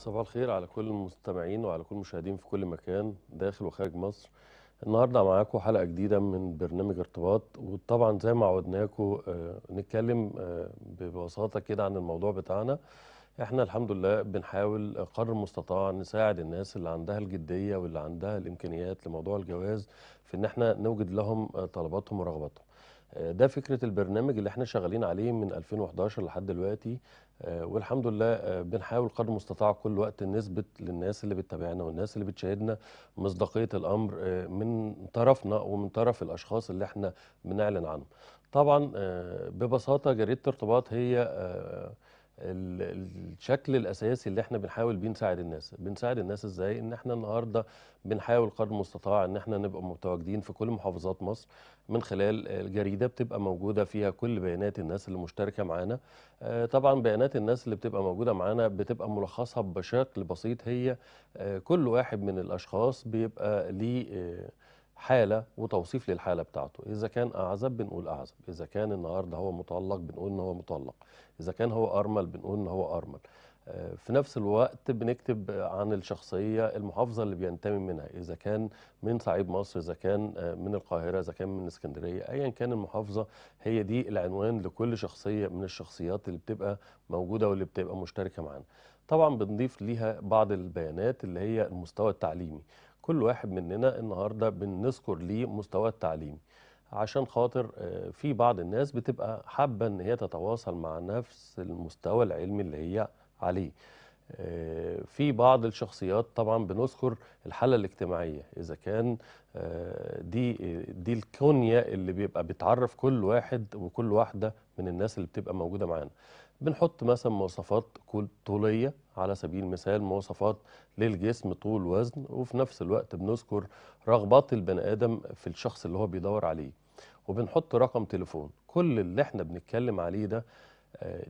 صباح الخير على كل المستمعين وعلى كل المشاهدين في كل مكان داخل وخارج مصر النهارده معاكم حلقه جديده من برنامج ارتباط وطبعا زي ما عودناكم آه، نتكلم آه، ببساطه كده عن الموضوع بتاعنا احنا الحمد لله بنحاول قدر المستطاع نساعد الناس اللي عندها الجديه واللي عندها الامكانيات لموضوع الجواز في ان احنا نوجد لهم آه، طلباتهم ورغباتهم ده فكرة البرنامج اللي احنا شغالين عليه من 2011 لحد دلوقتي آه، والحمد لله آه، بنحاول قدر المستطاع كل وقت نثبت للناس اللي بتتابعنا والناس اللي بتشاهدنا مصداقيه الامر آه، من طرفنا ومن طرف الاشخاص اللي احنا بنعلن عنهم. طبعا ببساطه جريده الارتباط هي الشكل الاساسي اللي احنا بنحاول بيه نساعد الناس بنساعد الناس ازاي ان احنا النهارده بنحاول قدر المستطاع ان احنا نبقى متواجدين في كل محافظات مصر من خلال الجريده بتبقى موجوده فيها كل بيانات الناس اللي مشتركه معانا آه، طبعا بيانات الناس اللي بتبقى موجوده معانا بتبقى ملخصها بشكل بسيط هي آه، كل واحد من الاشخاص بيبقى ليه آه، حاله وتوصيف للحاله بتاعته اذا كان اعزب بنقول اعزب اذا كان النهارده هو مطلق بنقول ان هو مطلق اذا كان هو ارمل بنقول ان هو ارمل آه، في نفس الوقت بنكتب عن الشخصية المحافظة اللي بينتمي منها إذا كان من صعيد مصر إذا كان آه، من القاهرة إذا كان من اسكندرية أيا كان المحافظة هي دي العنوان لكل شخصية من الشخصيات اللي بتبقى موجودة واللي بتبقى مشتركة معانا طبعا بنضيف ليها بعض البيانات اللي هي المستوى التعليمي كل واحد مننا النهاردة بنذكر ليه مستوى التعليمي عشان خاطر آه، في بعض الناس بتبقى حابة ان هي تتواصل مع نفس المستوى العلمي اللي هي عليه آه، في بعض الشخصيات طبعا بنذكر الحالة الاجتماعية إذا كان آه، دي دي الكونية اللي بيبقى بتعرف كل واحد وكل واحدة من الناس اللي بتبقى موجودة معانا بنحط مثلا مواصفات طولية على سبيل المثال مواصفات للجسم طول وزن وفي نفس الوقت بنذكر رغبات البني آدم في الشخص اللي هو بيدور عليه وبنحط رقم تليفون كل اللي احنا بنتكلم عليه ده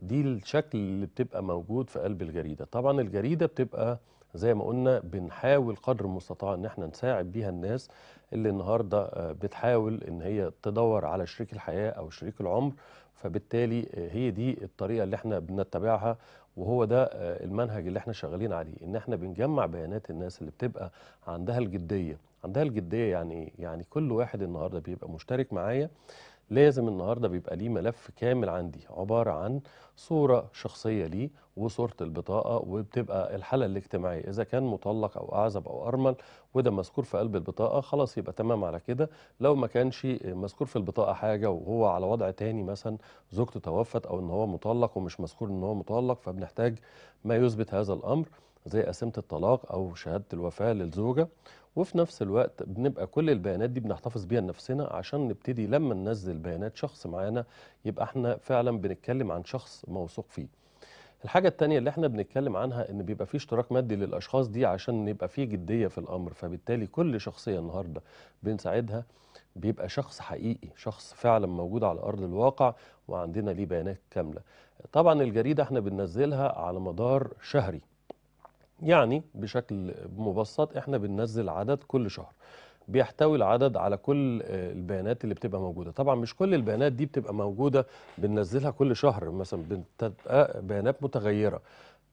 دي الشكل اللي بتبقى موجود في قلب الجريدة طبعا الجريدة بتبقى زي ما قلنا بنحاول قدر المستطاع ان احنا نساعد بيها الناس اللي النهارده آه، بتحاول ان هي تدور على شريك الحياه او شريك العمر فبالتالي آه، هي دي الطريقه اللي احنا بنتبعها وهو ده آه، المنهج اللي احنا شغالين عليه ان احنا بنجمع بيانات الناس اللي بتبقى عندها الجديه عندها الجديه يعني إيه؟ يعني كل واحد النهارده بيبقى مشترك معايا لازم النهارده بيبقى ليه ملف كامل عندي عباره عن صوره شخصيه ليه وصوره البطاقه وبتبقى الحاله الاجتماعيه اذا كان مطلق او اعزب او ارمل وده مذكور في قلب البطاقه خلاص يبقى تمام على كده لو ما كانش مذكور في البطاقه حاجه وهو على وضع تاني مثلا زوجته توفت او ان هو مطلق ومش مذكور ان هو مطلق فبنحتاج ما يثبت هذا الامر زي قسمه الطلاق او شهاده الوفاه للزوجه وفي نفس الوقت بنبقى كل البيانات دي بنحتفظ بيها لنفسنا عشان نبتدي لما ننزل بيانات شخص معانا يبقى احنا فعلا بنتكلم عن شخص موثوق فيه الحاجة التانية اللي احنا بنتكلم عنها ان بيبقى في اشتراك مادي للاشخاص دي عشان يبقى في جدية في الامر فبالتالي كل شخصية النهاردة بنساعدها بيبقى شخص حقيقي شخص فعلا موجود على ارض الواقع وعندنا ليه بيانات كاملة طبعا الجريدة احنا بننزلها على مدار شهري يعني بشكل مبسط احنا بننزل عدد كل شهر بيحتوي العدد على كل آه، البيانات اللي بتبقى موجودة طبعا مش كل البيانات دي بتبقى موجودة بننزلها كل شهر مثلا بتبقى آه، بيانات متغيرة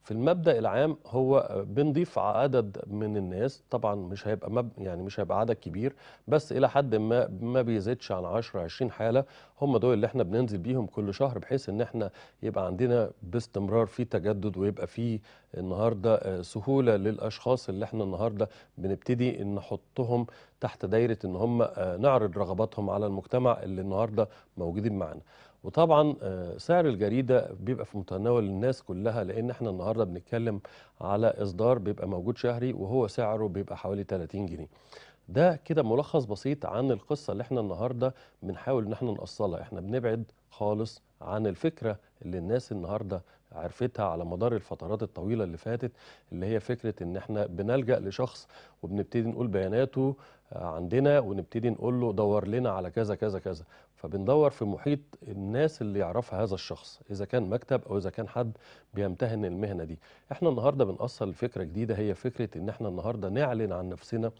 في المبدا العام هو بنضيف عدد من الناس طبعا مش هيبقى مب... يعني مش هيبقى عدد كبير بس الى حد ما ما بيزيدش عن 10 20 حاله هم دول اللي احنا بننزل بيهم كل شهر بحيث ان احنا يبقى عندنا باستمرار في تجدد ويبقى في النهارده سهوله للاشخاص اللي احنا النهارده بنبتدي نحطهم تحت دايره ان هم آه، نعرض رغباتهم على المجتمع اللي النهارده موجودين معانا وطبعا آه، سعر الجريده بيبقى في متناول الناس كلها لان احنا النهارده بنتكلم على اصدار بيبقى موجود شهري وهو سعره بيبقى حوالي 30 جنيه ده كده ملخص بسيط عن القصه اللي احنا النهارده بنحاول ان احنا نقصلها احنا بنبعد خالص عن الفكره اللي الناس النهارده عرفتها على مدار الفترات الطويله اللي فاتت اللي هي فكره ان احنا بنلجا لشخص وبنبتدي نقول بياناته عندنا ونبتدي نقول له دور لنا على كذا كذا كذا فبندور في محيط الناس اللي يعرفها هذا الشخص اذا كان مكتب او اذا كان حد بيمتهن المهنه دي احنا النهارده بنأصل فكره جديده هي فكره ان احنا النهارده نعلن عن نفسنا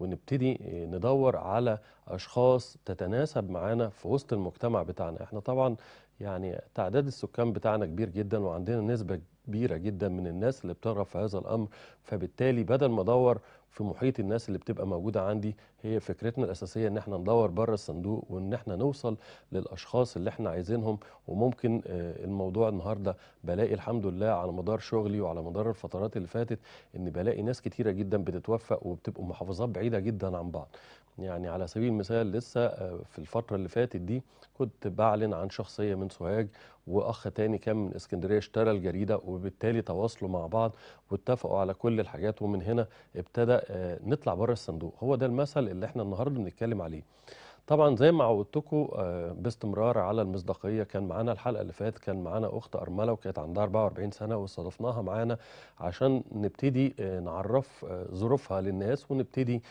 ونبتدي ندور على اشخاص تتناسب معانا في وسط المجتمع بتاعنا احنا طبعا يعني تعداد السكان بتاعنا كبير جدا وعندنا نسبة كبيرة جدا من الناس اللي بترغب في هذا الأمر فبالتالي بدل ما أدور في محيط الناس اللي بتبقى موجودة عندي هي فكرتنا الأساسية إن احنا ندور بره الصندوق وإن احنا نوصل للأشخاص اللي احنا عايزينهم وممكن آه، الموضوع النهاردة بلاقي الحمد لله على مدار شغلي وعلى مدار الفترات اللي فاتت إن بلاقي ناس كتيرة جدا بتتوفق وبتبقوا محافظات بعيدة جدا عن بعض يعني على سبيل المثال لسه آه، في الفترة اللي فاتت دي كنت بعلن عن شخصية من سوهاج وأخ تاني كان من اسكندرية اشترى الجريدة وبالتالي تواصلوا مع بعض واتفقوا على كل الحاجات ومن هنا ابتدى آه، نطلع بره الصندوق هو ده المثل اللي احنا النهاردة بنتكلم عليه طبعا زي ما عودتكم آه، باستمرار على المصداقيه كان معانا الحلقه اللي فاتت كان معانا اخت ارمله وكانت عندها 44 سنه واستضفناها معانا عشان نبتدي نعرف ظروفها للناس ونبتدي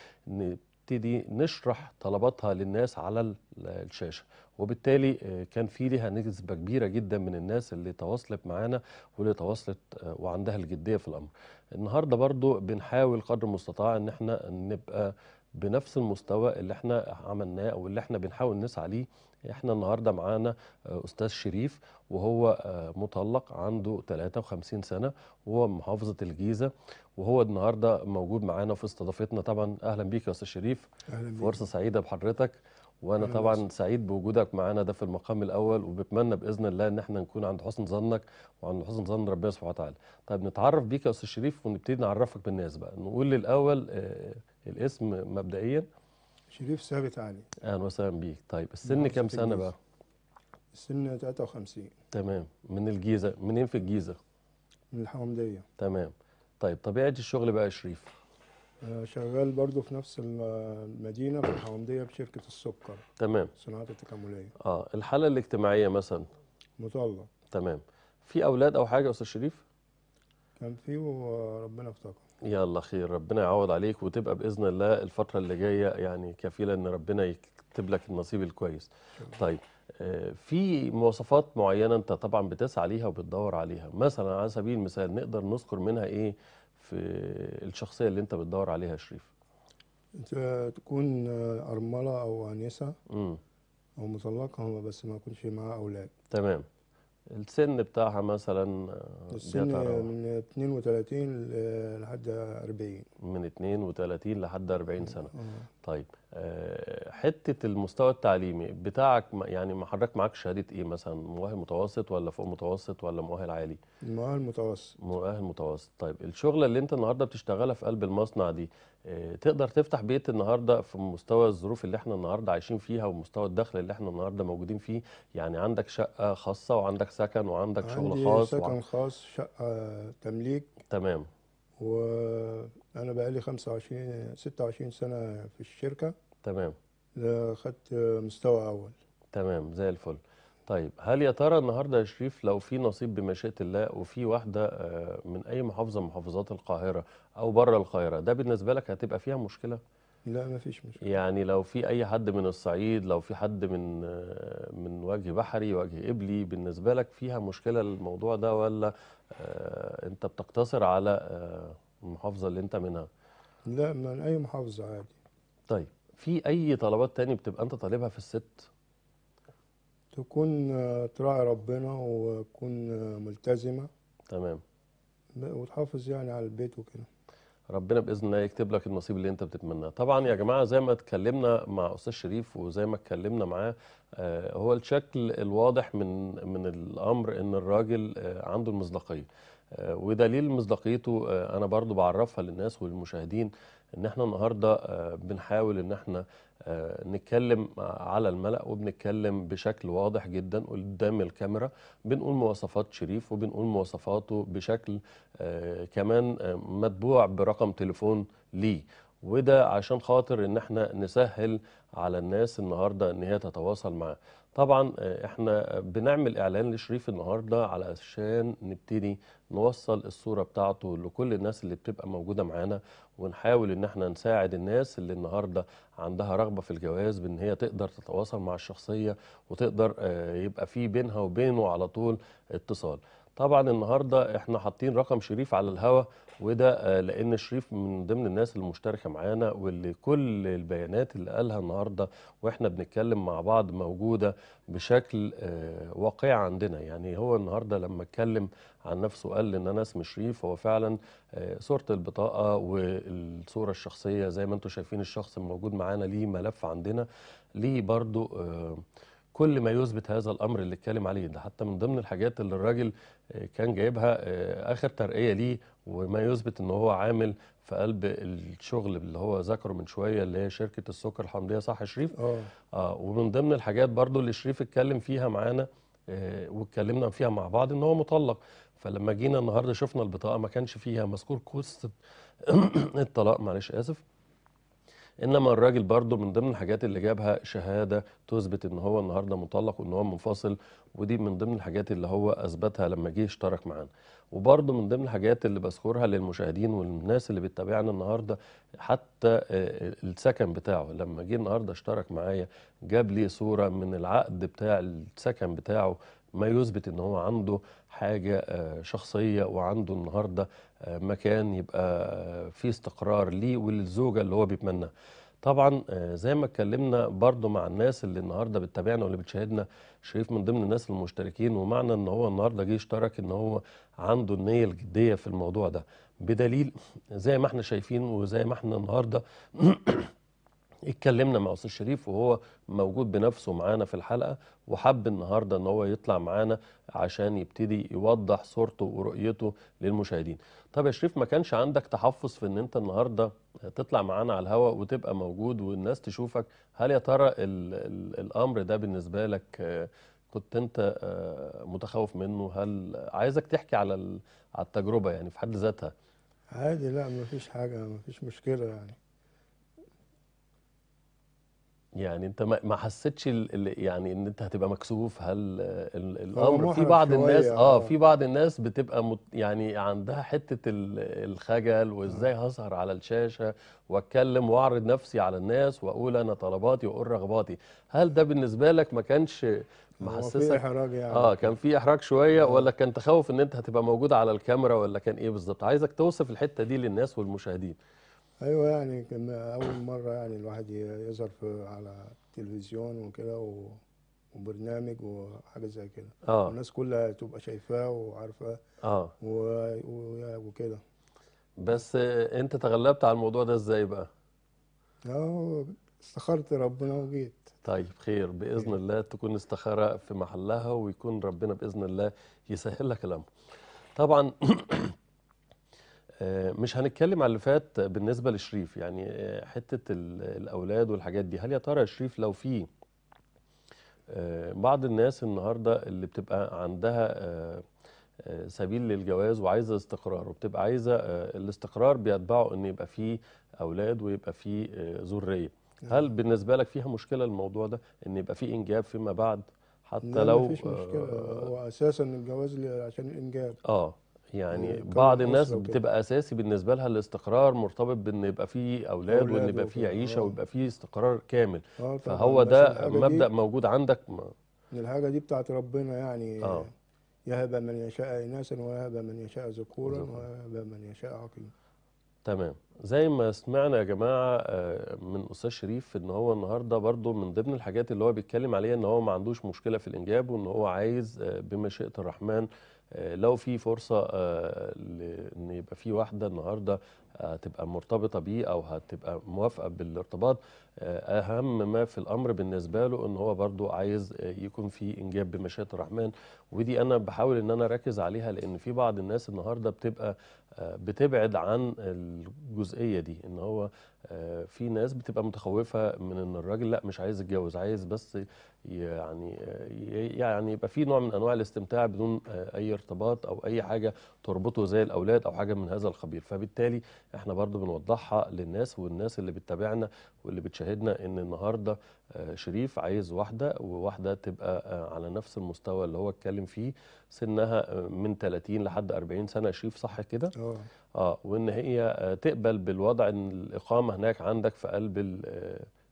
نبتدي نشرح طلباتها للناس على الشاشه وبالتالي آه، كان في ليها نسبه كبيره جدا من الناس اللي تواصلت معانا واللي تواصلت آه، وعندها الجديه في الامر النهارده برضو بنحاول قدر المستطاع ان احنا نبقى بنفس المستوى اللي احنا عملناه او اللي احنا بنحاول نسعى ليه احنا النهارده معانا آه، استاذ شريف وهو آه، مطلق عنده 53 سنه وهو محافظه الجيزه وهو النهارده موجود معانا في استضافتنا طبعا اهلا بيك يا استاذ شريف اهلا بيك. فرصه سعيده بحضرتك وانا طبعا سعيد بوجودك معانا ده في المقام الاول وبتمنى باذن الله ان احنا نكون عند حسن ظنك وعند حسن ظن ربنا سبحانه وتعالى. طيب نتعرف بيك يا استاذ شريف ونبتدي نعرفك بالناس بقى، نقول الاول آه الاسم مبدئيا شريف ثابت علي اهلا وسهلا بيك، طيب السن نعم، كام سنه الجيزة. بقى؟ السن 53 تمام، من الجيزه، منين في الجيزه؟ من الحومديه تمام، طيب طبيعه الشغل بقى يا شريف؟ آه، شغال برضو في نفس المدينه في الحومديه بشركه السكر تمام صناعه التكامليه اه الحاله الاجتماعيه مثلا مطلق تمام في اولاد او حاجه يا استاذ شريف كان في وربنا افتكر يلا خير ربنا يعوض عليك وتبقى باذن الله الفتره اللي جايه يعني كفيله ان ربنا يكتب لك النصيب الكويس شكرا. طيب آه، في مواصفات معينه انت طبعا بتسعى ليها وبتدور عليها مثلا على سبيل المثال نقدر نذكر منها ايه في الشخصيه اللي انت بتدور عليها يا شريف تكون ارمله او انسه او مطلقه بس ما يكونش معاها اولاد تمام السن بتاعها مثلا آه، السن من 32 لحد 40 من 32 لحد 40 سنه طيب آه، حته المستوى التعليمي بتاعك يعني حضرتك معاك شهاده ايه مثلا مؤهل متوسط ولا فوق متوسط ولا مؤهل عالي مؤهل متوسط مؤهل متوسط طيب الشغله اللي انت النهارده بتشتغلها في قلب المصنع دي آه، تقدر تفتح بيت النهارده في مستوى الظروف اللي احنا النهارده عايشين فيها ومستوى الدخل اللي احنا النهارده موجودين فيه يعني عندك شقه خاصه وعندك سكن وعندك شغل خاص عندي سكن وع... خاص شقه تمليك تمام و انا بقى لي 25 26 سنه في الشركه تمام خدت مستوى اول تمام زي الفل طيب هل يا ترى النهارده يا شريف لو في نصيب بمشيئه الله وفي واحده آه، من اي محافظه من محافظات القاهره او بره القاهره ده بالنسبه لك هتبقى فيها مشكله؟ لا ما فيش مشكله يعني لو في اي حد من الصعيد لو في حد من آه، من وجه بحري وجه قبلي بالنسبه لك فيها مشكله الموضوع ده ولا آه، انت بتقتصر على المحافظه اللي انت منها لا من اي محافظه عادي طيب في اي طلبات تانية بتبقى انت طالبها في الست تكون آه، تراعي ربنا وتكون آه، ملتزمه تمام وتحافظ يعني على البيت وكده ربنا باذن الله يكتب لك النصيب اللي انت بتتمناه طبعا يا جماعه زي ما اتكلمنا مع استاذ شريف وزي ما اتكلمنا معاه آه، هو الشكل الواضح من من الامر ان الراجل عنده المصداقيه ودليل مصداقيته آه، انا برضو بعرفها للناس والمشاهدين ان احنا النهارده آه، بنحاول ان احنا آه، نتكلم على الملأ وبنتكلم بشكل واضح جدا قدام الكاميرا بنقول مواصفات شريف وبنقول مواصفاته بشكل كمان متبوع برقم تليفون ليه وده عشان خاطر ان احنا نسهل على الناس النهارده ان هي تتواصل معاه طبعا آه، احنا بنعمل اعلان لشريف النهارده علشان نبتدي نوصل الصوره بتاعته لكل الناس اللي بتبقى موجوده معانا ونحاول ان احنا نساعد الناس اللي النهارده عندها رغبه في الجواز بان هي تقدر تتواصل مع الشخصيه وتقدر آه، يبقى في بينها وبينه على طول اتصال طبعا النهارده احنا حاطين رقم شريف على الهوا وده آه، لان شريف من ضمن الناس المشتركه معانا واللي كل البيانات اللي قالها النهارده واحنا بنتكلم مع بعض موجوده بشكل آه، واقعي عندنا يعني هو النهارده لما اتكلم عن نفسه قال ان انا اسمي شريف هو فعلا آه، صوره البطاقه والصوره الشخصيه زي ما انتم شايفين الشخص الموجود معانا ليه ملف عندنا ليه برضو كل ما يثبت هذا الامر اللي اتكلم عليه ده حتى من ضمن الحاجات اللي الراجل آه، كان جايبها آه، اخر ترقيه ليه وما يثبت ان هو عامل في قلب الشغل اللي هو ذكره من شويه اللي هي شركه السكر الحمضيه صح يا شريف؟ أوه. اه ومن ضمن الحاجات برضو اللي شريف اتكلم فيها معانا آه واتكلمنا فيها مع بعض ان هو مطلق فلما جينا النهارده شفنا البطاقه ما كانش فيها مذكور قصه الطلاق معلش اسف انما الراجل برضه من ضمن الحاجات اللي جابها شهاده تثبت ان هو النهارده مطلق وان هو منفصل ودي من ضمن الحاجات اللي هو اثبتها لما جه اشترك معانا وبرضه من ضمن الحاجات اللي بذكرها للمشاهدين والناس اللي بتتابعنا النهارده حتى آه، آه، السكن بتاعه لما جه النهارده اشترك معايا جاب لي صوره من العقد بتاع السكن بتاعه ما يثبت ان هو عنده حاجه آه، شخصيه وعنده النهارده آه، مكان يبقى آه، فيه استقرار ليه وللزوجه اللي هو بيتمناها. طبعا زي ما اتكلمنا برضو مع الناس اللي النهارده بتتابعنا واللي بتشاهدنا شريف من ضمن الناس المشتركين ومعنى ان هو النهارده جه اشترك ان هو عنده النيه الجديه في الموضوع ده بدليل زي ما احنا شايفين وزي ما احنا النهارده اتكلمنا مع استاذ شريف وهو موجود بنفسه معانا في الحلقه وحب النهاردة ان هو يطلع معانا عشان يبتدي يوضح صورته ورؤيته للمشاهدين طب يا شريف ما كانش عندك تحفظ في ان انت النهاردة تطلع معانا على الهواء وتبقى موجود والناس تشوفك هل يا ترى الامر ده بالنسبة لك آه، كنت انت آه، متخوف منه هل عايزك تحكي على على التجربة يعني في حد ذاتها عادي لا ما فيش حاجة ما فيش مشكلة يعني يعني انت ما حسيتش يعني ان انت هتبقى مكسوف هل الامر في بعض الناس آه،, اه في بعض الناس بتبقى مت... يعني عندها حته الخجل وازاي هظهر آه. على الشاشه واتكلم واعرض نفسي على الناس واقول انا طلباتي واقول رغباتي هل ده بالنسبه لك ما كانش محسسك في احراج يعني اه كان في احراج شويه آه. ولا كان تخوف ان انت هتبقى موجود على الكاميرا ولا كان ايه بالظبط عايزك توصف الحته دي للناس والمشاهدين ايوه يعني كان اول مره يعني الواحد يظهر في على التلفزيون وكده وبرنامج وحاجه زي كده اه الناس كلها تبقى شايفاه وعارفاه اه و... وكده بس انت تغلبت على الموضوع ده ازاي بقى؟ اه استخرت ربنا وجيت طيب خير باذن خير. إيه. الله تكون استخاره في محلها ويكون ربنا باذن الله يسهل لك الامر. طبعا آه، مش هنتكلم على اللي فات بالنسبه لشريف يعني آه، حته الاولاد والحاجات دي هل يا ترى شريف لو في آه، بعض الناس النهارده اللي بتبقى عندها سبيل للجواز وعايزه استقرار وبتبقى عايزه الاستقرار بيتبعه ان يبقى فيه اولاد ويبقى فيه ذريه نعم. هل بالنسبه لك فيها مشكله الموضوع ده ان يبقى فيه انجاب فيما بعد حتى لو مفيش مشكله هو اساسا الجواز عشان الانجاب اه يعني, يعني بعض الناس بتبقى اساسي بالنسبه لها الاستقرار مرتبط بان يبقى في اولاد, وان يبقى في عيشه آه. ويبقى في استقرار كامل آه فهو ده مبدا موجود عندك الحاجه دي بتاعت ربنا يعني آه. يهب من يشاء اناسا ويهب من يشاء ذكورا ويهب من يشاء عقيما تمام زي ما سمعنا يا جماعه آه، من استاذ شريف ان هو النهارده برضو من ضمن الحاجات اللي هو بيتكلم عليها ان هو ما عندوش مشكله في الانجاب وان هو عايز آه، بمشيئه الرحمن آه، لو في فرصه آه، ان يبقى في واحده النهارده هتبقى مرتبطه بيه او هتبقى موافقه بالارتباط آه، اهم ما في الامر بالنسبه له ان هو برضو عايز يكون في انجاب بمشيئه الرحمن ودي انا بحاول ان انا اركز عليها لان في بعض الناس النهارده بتبقى بتبعد عن الجزئيه دي ان هو في ناس بتبقى متخوفه من ان الراجل لا مش عايز يتجوز عايز بس يعني يعني يبقى في نوع من انواع الاستمتاع بدون آه، اي ارتباط او اي حاجه تربطه زي الاولاد او حاجه من هذا الخبير فبالتالي احنا برضو بنوضحها للناس والناس اللي بتتابعنا واللي بتشاهدنا ان النهارده آه، شريف عايز واحده وواحده تبقى آه، على نفس المستوى اللي هو اتكلم فيه سنها من 30 لحد 40 سنه شريف صح كده اه اه وان هي تقبل بالوضع ان الاقامه هناك عندك في قلب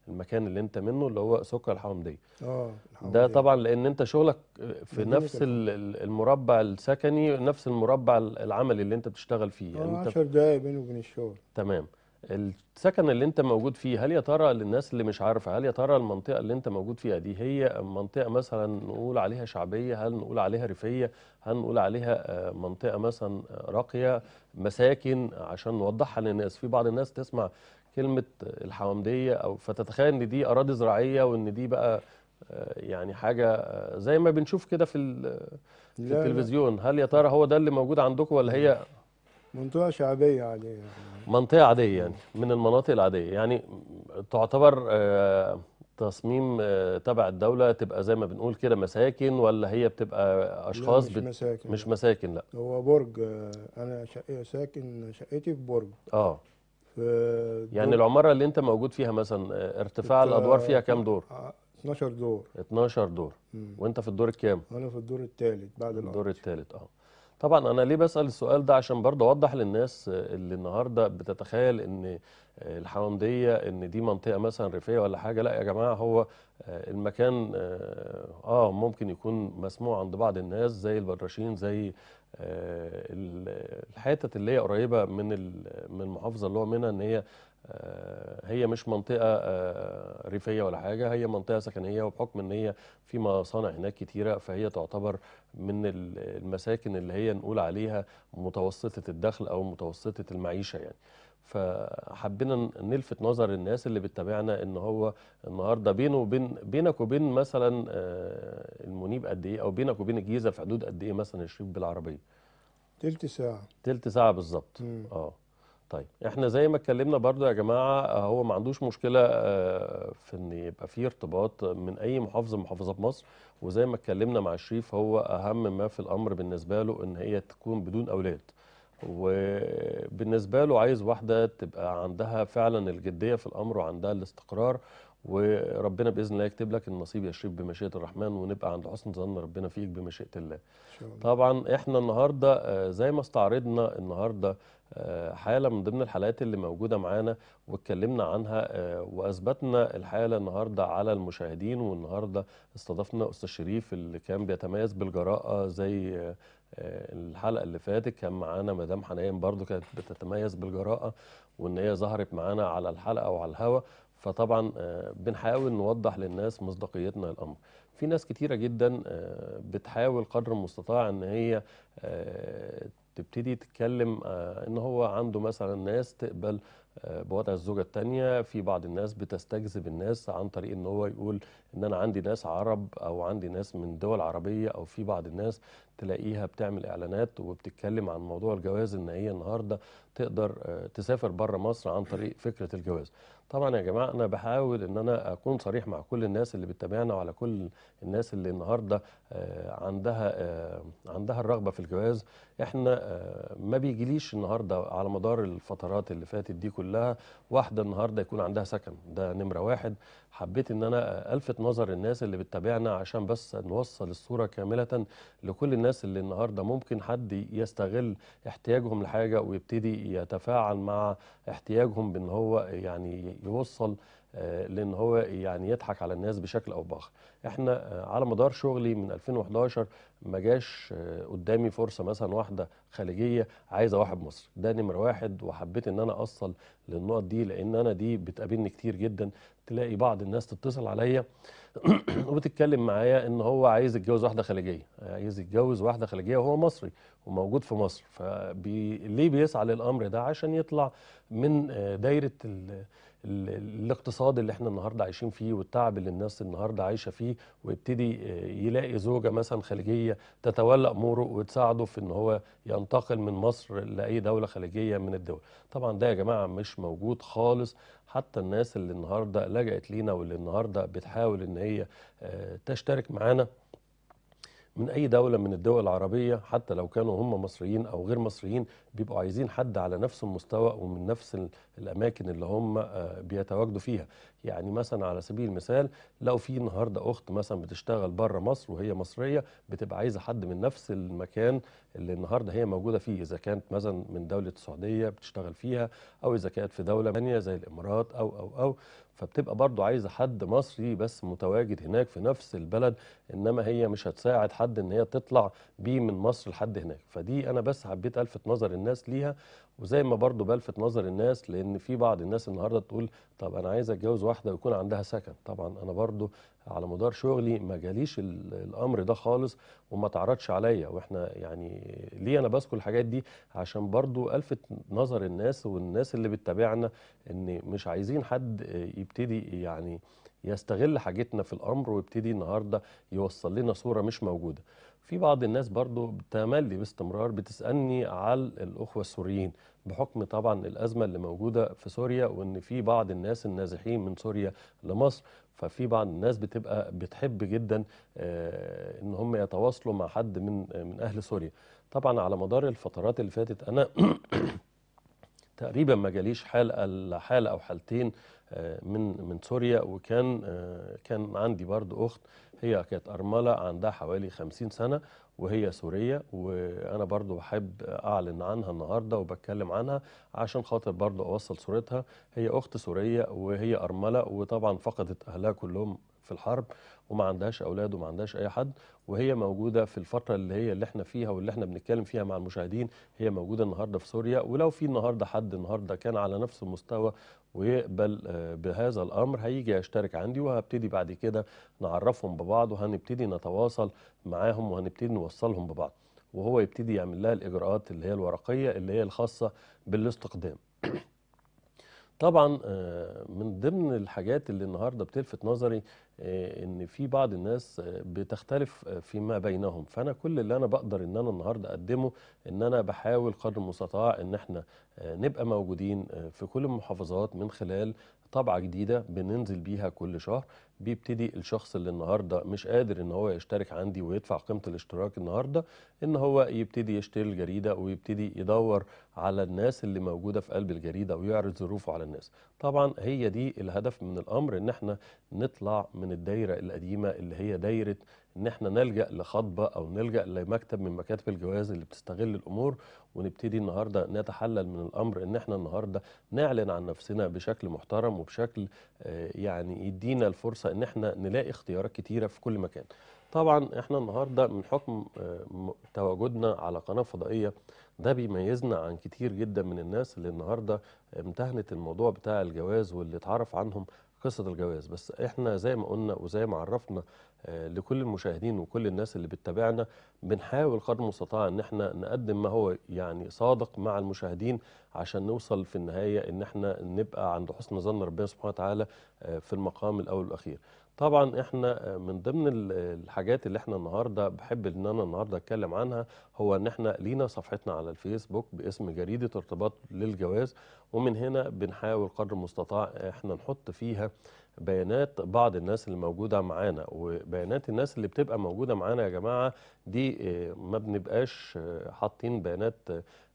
المكان اللي انت منه اللي هو سكر الحوامديه اه ده طبعا لان انت شغلك في نفس المربع السكني نفس المربع العملي اللي انت بتشتغل فيه يعني 10 آه، دقايق بيني وبين الشغل تمام السكن اللي انت موجود فيه هل يا ترى للناس اللي مش عارفه هل يا ترى المنطقه اللي انت موجود فيها دي هي منطقه مثلا نقول عليها شعبيه هل نقول عليها ريفيه هل نقول عليها آه، منطقه مثلا آه، راقيه مساكن عشان نوضحها للناس في بعض الناس تسمع كلمه الحوامديه او فتتخيل ان دي اراضي زراعيه وان دي بقى آه، يعني حاجه آه، زي ما بنشوف كده في, في التلفزيون هل يا ترى هو ده اللي موجود عندكم ولا هي منطقه شعبيه عاديه يعني. منطقه عاديه يعني من المناطق العاديه يعني تعتبر آه، تصميم تبع الدوله تبقى زي ما بنقول كده مساكن ولا هي بتبقى اشخاص مش بت... مساكن مش مساكن لا هو برج انا شقي ساكن شقتي في برج اه يعني العماره اللي انت موجود فيها مثلا آه، ارتفاع الادوار فيها كام دور 12 آه، دور 12 دور مم. وانت في الدور الكام انا في الدور الثالث بعد الدور الثالث اه طبعا انا ليه بسال السؤال ده عشان برضه اوضح للناس آه، اللي النهارده بتتخيل ان الحوامديه ان دي منطقه مثلا ريفيه ولا حاجه لا يا جماعه هو المكان اه ممكن يكون مسموع عند بعض الناس زي البراشين زي آه، الحتت اللي هي قريبه من من المحافظه اللي هو منها ان هي آه، هي مش منطقه آه، ريفيه ولا حاجه هي منطقه سكنيه وبحكم ان هي في مصانع هناك كتيره فهي تعتبر من المساكن اللي هي نقول عليها متوسطه الدخل او متوسطه المعيشه يعني فحبينا نلفت نظر الناس اللي بتتابعنا ان هو النهارده بينه وبين بينك وبين مثلا آه، المنيب قد ايه او بينك وبين الجيزه في حدود قد ايه مثلا الشريف بالعربيه تلت ساعه تلت ساعه بالظبط اه طيب احنا زي ما اتكلمنا برضو يا جماعه آه، هو ما عندوش مشكله آه، في ان يبقى في ارتباط من اي محافظه من محافظات مصر وزي ما اتكلمنا مع الشريف هو اهم ما في الامر بالنسبه له ان هي تكون بدون اولاد وبالنسبه له عايز واحده تبقى عندها فعلا الجديه في الامر وعندها الاستقرار وربنا باذن الله يكتب لك النصيب يا شريف بمشيئه الرحمن ونبقى عند حسن ظن ربنا فيك بمشيئه الله. طبعا احنا النهارده آه، زي ما استعرضنا النهارده آه، حاله من ضمن الحالات اللي موجوده معانا واتكلمنا عنها آه، واثبتنا الحاله النهارده على المشاهدين والنهارده استضفنا استاذ شريف اللي كان بيتميز بالجراءه زي الحلقه اللي فاتت كان معانا مدام حنان برضو كانت بتتميز بالجراءه وان هي ظهرت معانا على الحلقه وعلى الهواء فطبعا آه، بنحاول نوضح للناس مصداقيتنا الامر في ناس كتيره جدا آه، بتحاول قدر المستطاع ان هي آه، تبتدي تتكلم ان هو عنده مثلا ناس تقبل بوضع الزوجة الثانية في بعض الناس بتستجذب الناس عن طريق ان هو يقول ان انا عندي ناس عرب او عندي ناس من دول عربية او في بعض الناس تلاقيها بتعمل اعلانات وبتتكلم عن موضوع الجواز ان هي النهاردة تقدر آه، تسافر بره مصر عن طريق فكرة الجواز طبعا يا جماعه انا بحاول ان انا اكون صريح مع كل الناس اللي بتتابعنا وعلى كل الناس اللي النهارده آه، عندها آه، عندها الرغبه في الجواز احنا آه، ما بيجيليش النهارده على مدار الفترات اللي فاتت دي كلها واحده النهارده يكون عندها سكن ده نمره واحد حبيت ان انا الفت نظر الناس اللي بتتابعنا عشان بس نوصل الصوره كامله لكل الناس اللي النهارده ممكن حد يستغل احتياجهم لحاجه ويبتدي يتفاعل مع احتياجهم بان هو يعني يوصل آه، لان هو يعني يضحك على الناس بشكل او باخر احنا آه، على مدار شغلي من 2011 ما جاش آه، قدامي فرصه مثلا واحده خليجيه عايزه واحد مصري ده نمره واحد وحبيت ان انا اصل للنقط دي لان انا دي بتقابلني كتير جدا تلاقي بعض الناس تتصل عليا وبتتكلم معايا ان هو عايز يتجوز واحده خليجيه عايز يتجوز واحده خليجيه وهو مصري وموجود في مصر فليه بيسعى للامر ده عشان يطلع من دايره الاقتصاد اللي احنا النهارده عايشين فيه والتعب اللي الناس النهارده عايشه فيه ويبتدي آه، يلاقي زوجه مثلا خليجيه تتولى اموره وتساعده في ان هو ينتقل من مصر لاي دوله خليجيه من الدول. طبعا ده يا جماعه مش موجود خالص حتى الناس اللي النهارده لجأت لينا واللي النهارده بتحاول ان هي آه، تشترك معانا من أي دولة من الدول العربية حتى لو كانوا هم مصريين أو غير مصريين بيبقوا عايزين حد على نفس المستوى ومن نفس الأماكن اللي هم آه، بيتواجدوا فيها يعني مثلا على سبيل المثال لو في النهارده اخت مثلا بتشتغل بره مصر وهي مصريه بتبقى عايزه حد من نفس المكان اللي النهارده هي موجوده فيه اذا كانت مثلا من دوله السعوديه بتشتغل فيها او اذا كانت في دوله ثانيه زي الامارات او او او فبتبقى برضو عايزه حد مصري بس متواجد هناك في نفس البلد انما هي مش هتساعد حد ان هي تطلع بيه من مصر لحد هناك فدي انا بس حبيت الفت نظر الناس ليها وزي ما برضو بلفت نظر الناس لان في بعض الناس النهارده تقول طب انا عايز اتجوز واحده ويكون عندها سكن طبعا انا برضو على مدار شغلي ما جاليش الامر ده خالص وما تعرضش عليا واحنا يعني ليه انا بذكر الحاجات دي عشان برضو الفت نظر الناس والناس اللي بتتابعنا ان مش عايزين حد يبتدي يعني يستغل حاجتنا في الامر ويبتدي النهارده يوصل لنا صوره مش موجوده في بعض الناس برضو بتملي باستمرار بتسألني على الأخوة السوريين بحكم طبعا الأزمة اللي موجودة في سوريا وإن في بعض الناس النازحين من سوريا لمصر ففي بعض الناس بتبقى بتحب جدا آه، إن هم يتواصلوا مع حد من آه، من أهل سوريا طبعا على مدار الفترات اللي فاتت أنا تقريبا ما جاليش حال الا حاله او حالتين آه، من من سوريا وكان كان عندي برضو اخت هي كانت أرملة عندها حوالي 50 سنة وهي سورية وأنا برضو بحب أعلن عنها النهاردة وبتكلم عنها عشان خاطر برضو أوصل صورتها هي أخت سورية وهي أرملة وطبعا فقدت أهلها كلهم في الحرب وما عندهاش اولاد وما عندهاش اي حد وهي موجوده في الفتره اللي هي اللي احنا فيها واللي احنا بنتكلم فيها مع المشاهدين هي موجوده النهارده في سوريا ولو في النهارده حد النهارده كان على نفس المستوى ويقبل آه، بهذا الأمر هيجي يشترك عندي وهبتدي بعد كده نعرفهم ببعض وهنبتدي نتواصل معاهم وهنبتدي نوصلهم ببعض وهو يبتدي يعمل لها الإجراءات اللي هي الورقية اللي هي الخاصة بالاستقدام طبعا آه، من ضمن الحاجات اللي النهاردة بتلفت نظري آه، ان في بعض الناس آه، بتختلف آه، فيما بينهم فانا كل اللي انا بقدر ان انا النهارده اقدمه ان انا بحاول قدر المستطاع ان احنا نبقى موجودين في كل المحافظات من خلال طبعة جديدة بننزل بيها كل شهر بيبتدي الشخص اللي النهاردة مش قادر ان هو يشترك عندي ويدفع قيمة الاشتراك النهاردة ان هو يبتدي يشتري الجريدة ويبتدي يدور على الناس اللي موجودة في قلب الجريدة ويعرض ظروفه على الناس طبعا هي دي الهدف من الامر ان احنا نطلع من الدايره القديمه اللي هي دايره ان احنا نلجا لخطبه او نلجا لمكتب من مكاتب الجواز اللي بتستغل الامور ونبتدي النهارده نتحلل من الامر ان احنا النهارده نعلن عن نفسنا بشكل محترم وبشكل آه، يعني يدينا الفرصه ان احنا نلاقي اختيارات كتيره في كل مكان. طبعا احنا النهارده من حكم آه، تواجدنا على قناه فضائيه ده بيميزنا عن كتير جدا من الناس اللي النهارده امتهنت الموضوع بتاع الجواز واللي اتعرف عنهم قصه الجواز بس احنا زي ما قلنا وزي ما عرفنا آه، لكل المشاهدين وكل الناس اللي بتتابعنا بنحاول قدر المستطاع ان احنا نقدم ما هو يعني صادق مع المشاهدين عشان نوصل في النهايه ان احنا نبقى عند حسن ظن ربنا سبحانه وتعالى آه، في المقام الاول والاخير طبعا احنا آه، من ضمن الحاجات اللي احنا النهارده بحب ان انا النهارده اتكلم عنها هو ان احنا لينا صفحتنا على الفيسبوك باسم جريده ارتباط للجواز ومن هنا بنحاول قدر المستطاع احنا نحط فيها بيانات بعض الناس اللي موجودة معانا وبيانات الناس اللي بتبقى موجودة معانا يا جماعة دي آه، ما بنبقاش آه، حاطين بيانات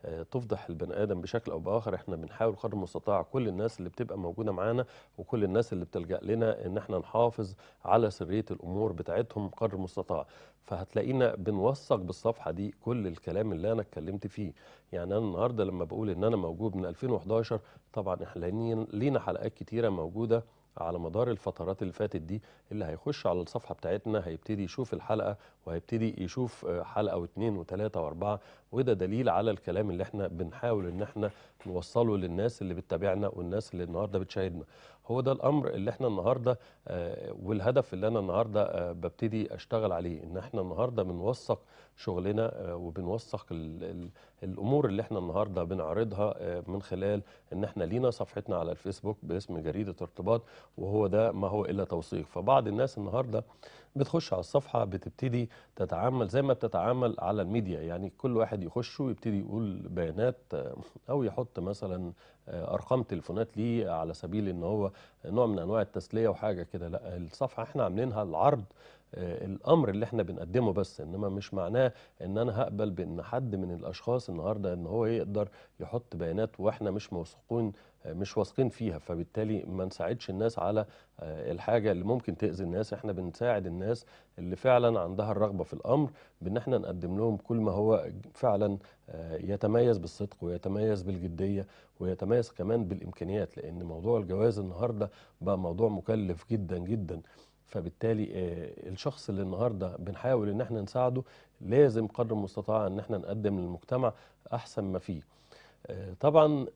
آه، تفضح البني ادم بشكل او باخر احنا بنحاول قدر المستطاع كل الناس اللي بتبقى موجوده معانا وكل الناس اللي بتلجا لنا ان احنا نحافظ على سريه الامور بتاعتهم قدر المستطاع فهتلاقينا بنوثق بالصفحه دي كل الكلام اللي انا اتكلمت فيه يعني انا النهارده لما بقول ان انا موجود من 2011 طبعا احنا لينا حلقات كتيره موجوده على مدار الفترات اللي فاتت دي اللي هيخش على الصفحه بتاعتنا هيبتدي يشوف الحلقه وهيبتدي يشوف آه، حلقه واثنين وثلاثه واربعه وده دليل على الكلام اللي احنا بنحاول ان احنا نوصله للناس اللي بتتابعنا والناس اللي النهارده بتشاهدنا هو ده الامر اللي احنا النهارده آه، والهدف اللي انا النهارده آه، ببتدي اشتغل عليه ان احنا النهارده بنوثق شغلنا آه، وبنوثق الامور اللي احنا النهارده بنعرضها من خلال ان احنا لينا صفحتنا على الفيسبوك باسم جريده ارتباط وهو ده ما هو الا توثيق فبعض الناس النهارده بتخش على الصفحه بتبتدي تتعامل زي ما بتتعامل على الميديا يعني كل واحد يخش ويبتدي يقول بيانات آه، او يحط مثلا آه، ارقام تليفونات ليه على سبيل ان هو نوع من انواع التسليه وحاجه كده لا الصفحه احنا عاملينها العرض آه، الامر اللي احنا بنقدمه بس انما مش معناه ان انا هقبل بان حد من الاشخاص النهارده ان هو يقدر يحط بيانات واحنا مش موثوقين آه، مش واثقين فيها فبالتالي ما نساعدش الناس على آه، الحاجه اللي ممكن تاذي الناس احنا بنساعد الناس اللي فعلا عندها الرغبه في الامر بان احنا نقدم لهم كل ما هو فعلا يتميز بالصدق ويتميز بالجديه ويتميز كمان بالامكانيات لان موضوع الجواز النهارده بقى موضوع مكلف جدا جدا فبالتالي آه، الشخص اللي النهارده بنحاول ان احنا نساعده لازم قدر المستطاع ان احنا نقدم للمجتمع احسن ما فيه آه، طبعا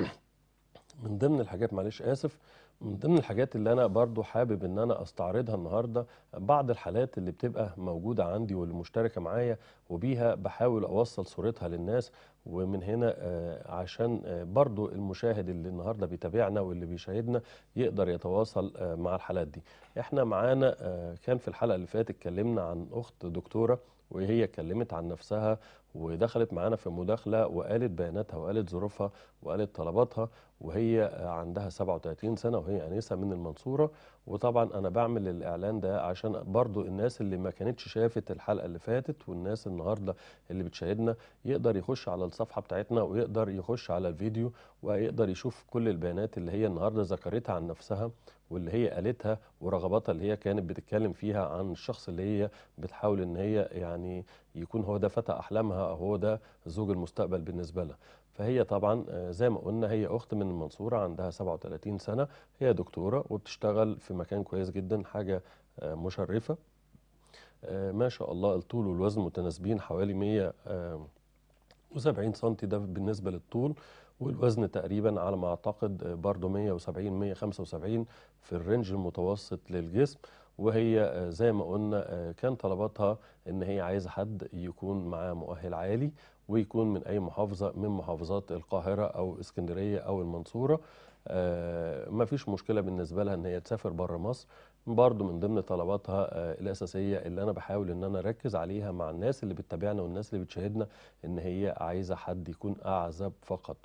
من ضمن الحاجات معلش اسف من ضمن الحاجات اللي انا برضو حابب ان انا استعرضها النهارده بعض الحالات اللي بتبقى موجوده عندي واللي مشتركه معايا وبيها بحاول اوصل صورتها للناس ومن هنا آه، عشان آه، برضو المشاهد اللي النهارده بيتابعنا واللي بيشاهدنا يقدر يتواصل آه، مع الحالات دي احنا معانا كان في الحلقه اللي فاتت اتكلمنا عن اخت دكتوره وهي اتكلمت عن نفسها ودخلت معانا في مداخله وقالت بياناتها وقالت ظروفها وقالت طلباتها وهي عندها 37 سنه وهي انسه من المنصوره وطبعا انا بعمل الاعلان ده عشان برضو الناس اللي ما كانتش شافت الحلقه اللي فاتت والناس النهارده اللي بتشاهدنا يقدر يخش على الصفحه بتاعتنا ويقدر يخش على الفيديو ويقدر يشوف كل البيانات اللي هي النهارده ذكرتها عن نفسها واللي هي قالتها ورغباتها اللي هي كانت بتتكلم فيها عن الشخص اللي هي بتحاول ان هي يعني يكون هو ده فتى احلامها او هو ده زوج المستقبل بالنسبه لها فهي طبعا آه، زي ما قلنا هي اخت من المنصوره عندها 37 سنه هي دكتوره وبتشتغل في مكان كويس جدا حاجه آه، مشرفه آه، ما شاء الله الطول والوزن متناسبين حوالي 170 سم ده بالنسبه للطول والوزن تقريبا على ما اعتقد برضه 170 175 في الرينج المتوسط للجسم وهي آه، زي ما قلنا آه، كان طلباتها ان هي عايزه حد يكون معاه مؤهل عالي ويكون من اي محافظه من محافظات القاهره او اسكندريه او المنصوره آه، ما فيش مشكله بالنسبه لها ان هي تسافر بره مصر برضو من ضمن طلباتها الأساسية اللي أنا بحاول إن أنا أركز عليها مع الناس اللي بتتابعنا والناس اللي بتشاهدنا إن هي عايزة حد يكون أعزب فقط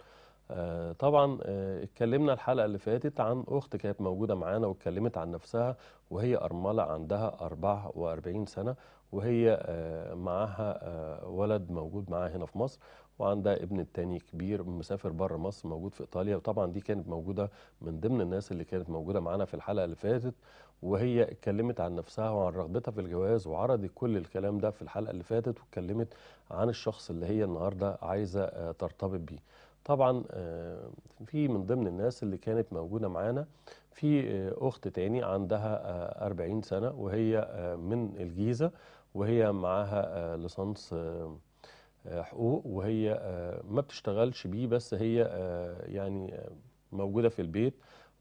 آه، طبعا آه، اتكلمنا الحلقه اللي فاتت عن اخت كانت موجوده معانا واتكلمت عن نفسها وهي ارمله عندها 44 سنه وهي آه، معاها ولد موجود معاها هنا في مصر وعندها ابن التاني كبير مسافر بره مصر موجود في ايطاليا وطبعا دي كانت موجوده من ضمن الناس اللي كانت موجوده معانا في الحلقه اللي فاتت وهي اتكلمت عن نفسها وعن رغبتها في الجواز وعرضت كل الكلام ده في الحلقه اللي فاتت واتكلمت عن الشخص اللي هي النهارده عايزه ترتبط بيه طبعا آه، في من ضمن الناس اللي كانت موجودة معانا في آه، أخت تاني عندها 40 آه، سنة وهي من الجيزة وهي معاها ليسانس حقوق وهي ما بتشتغلش بيه بس هي يعني موجودة في البيت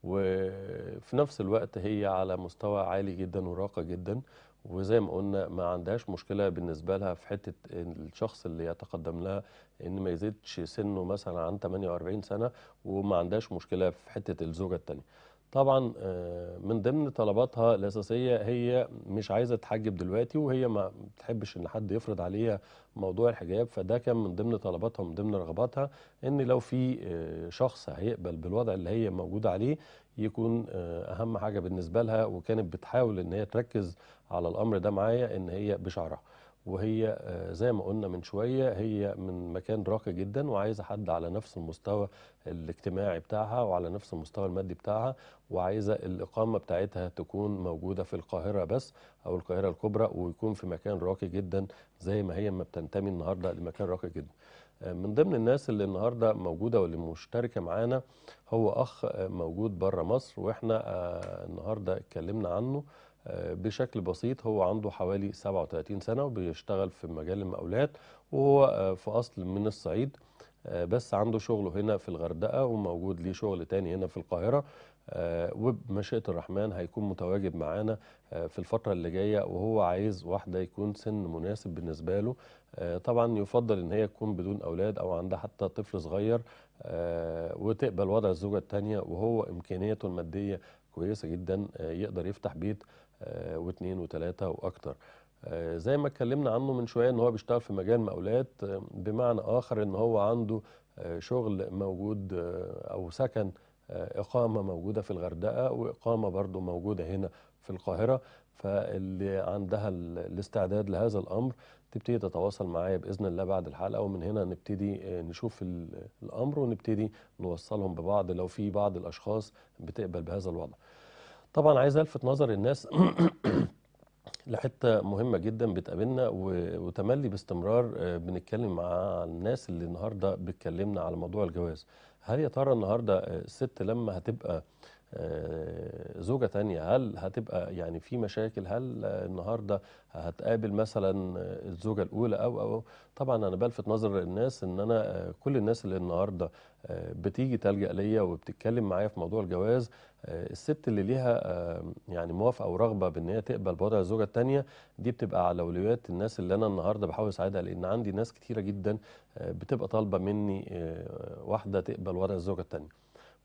وفي نفس الوقت هي على مستوى عالي جدا وراقة جدا وزي ما قلنا ما عندهاش مشكله بالنسبه لها في حته الشخص اللي يتقدم لها ان ما يزيدش سنه مثلا عن 48 سنه وما عندهاش مشكله في حته الزوجه الثانيه طبعا آه، من ضمن طلباتها الاساسيه هي مش عايزه تحجب دلوقتي وهي ما بتحبش ان حد يفرض عليها موضوع الحجاب فده كان من ضمن طلباتها ومن ضمن رغباتها ان لو في آه، شخص هيقبل بالوضع اللي هي موجوده عليه يكون آه، اهم حاجه بالنسبه لها وكانت بتحاول ان هي تركز على الامر ده معايا ان هي بشعرها وهي آه، زي ما قلنا من شوية هي من مكان راقي جدا وعايزة حد على نفس المستوى الاجتماعي بتاعها وعلى نفس المستوى المادي بتاعها وعايزة الإقامة بتاعتها تكون موجودة في القاهرة بس أو القاهرة الكبرى ويكون في مكان راقي جدا زي ما هي ما بتنتمي النهاردة لمكان راقي جدا آه، من ضمن الناس اللي النهارده موجوده واللي مشتركه معانا هو اخ آه، موجود بره مصر واحنا النهارده اتكلمنا عنه بشكل بسيط هو عنده حوالي 37 سنة وبيشتغل في مجال المقاولات وهو آه، في أصل من الصعيد آه، بس عنده شغله هنا في الغردقة وموجود ليه شغل تاني هنا في القاهرة آه، وبمشيئة الرحمن هيكون متواجد معانا في الفترة اللي جاية وهو عايز واحدة يكون سن مناسب بالنسبة له طبعا يفضل ان هي تكون بدون اولاد او عندها حتى طفل صغير وتقبل وضع الزوجة التانية وهو امكانياته المادية كويسة جدا يقدر يفتح بيت آه، واثنين وثلاثة وأكتر آه، زي ما اتكلمنا عنه من شوية ان هو بيشتغل في مجال مقاولات آه، بمعنى آخر ان هو عنده شغل موجود أو سكن إقامة موجودة في الغردقة وإقامة برضو موجودة هنا في القاهرة فاللي عندها الاستعداد لهذا الأمر تبتدي تتواصل معايا باذن الله بعد الحلقه ومن هنا نبتدي نشوف الامر ونبتدي نوصلهم ببعض لو في بعض الاشخاص بتقبل بهذا الوضع. طبعا عايز الفت نظر الناس لحته مهمه جدا بتقابلنا وتملي باستمرار آه، بنتكلم مع الناس اللي النهارده بتكلمنا على موضوع الجواز هل يا ترى النهارده آه، الست لما هتبقى آه، زوجة تانية هل هتبقى يعني في مشاكل هل النهاردة هتقابل مثلا الزوجة الأولى أو أو طبعا أنا بلفت نظر الناس أن أنا آه، كل الناس اللي النهاردة آه، بتيجي تلجأ ليا وبتتكلم معايا في موضوع الجواز الست اللي ليها يعني موافقة ورغبة بأن هي تقبل بوضع الزوجة التانية دي بتبقى على أولويات الناس اللي أنا النهاردة بحاول أساعدها لأن عندي ناس كثيره جدا بتبقى طالبة مني واحدة تقبل وضع الزوجة الثانيه.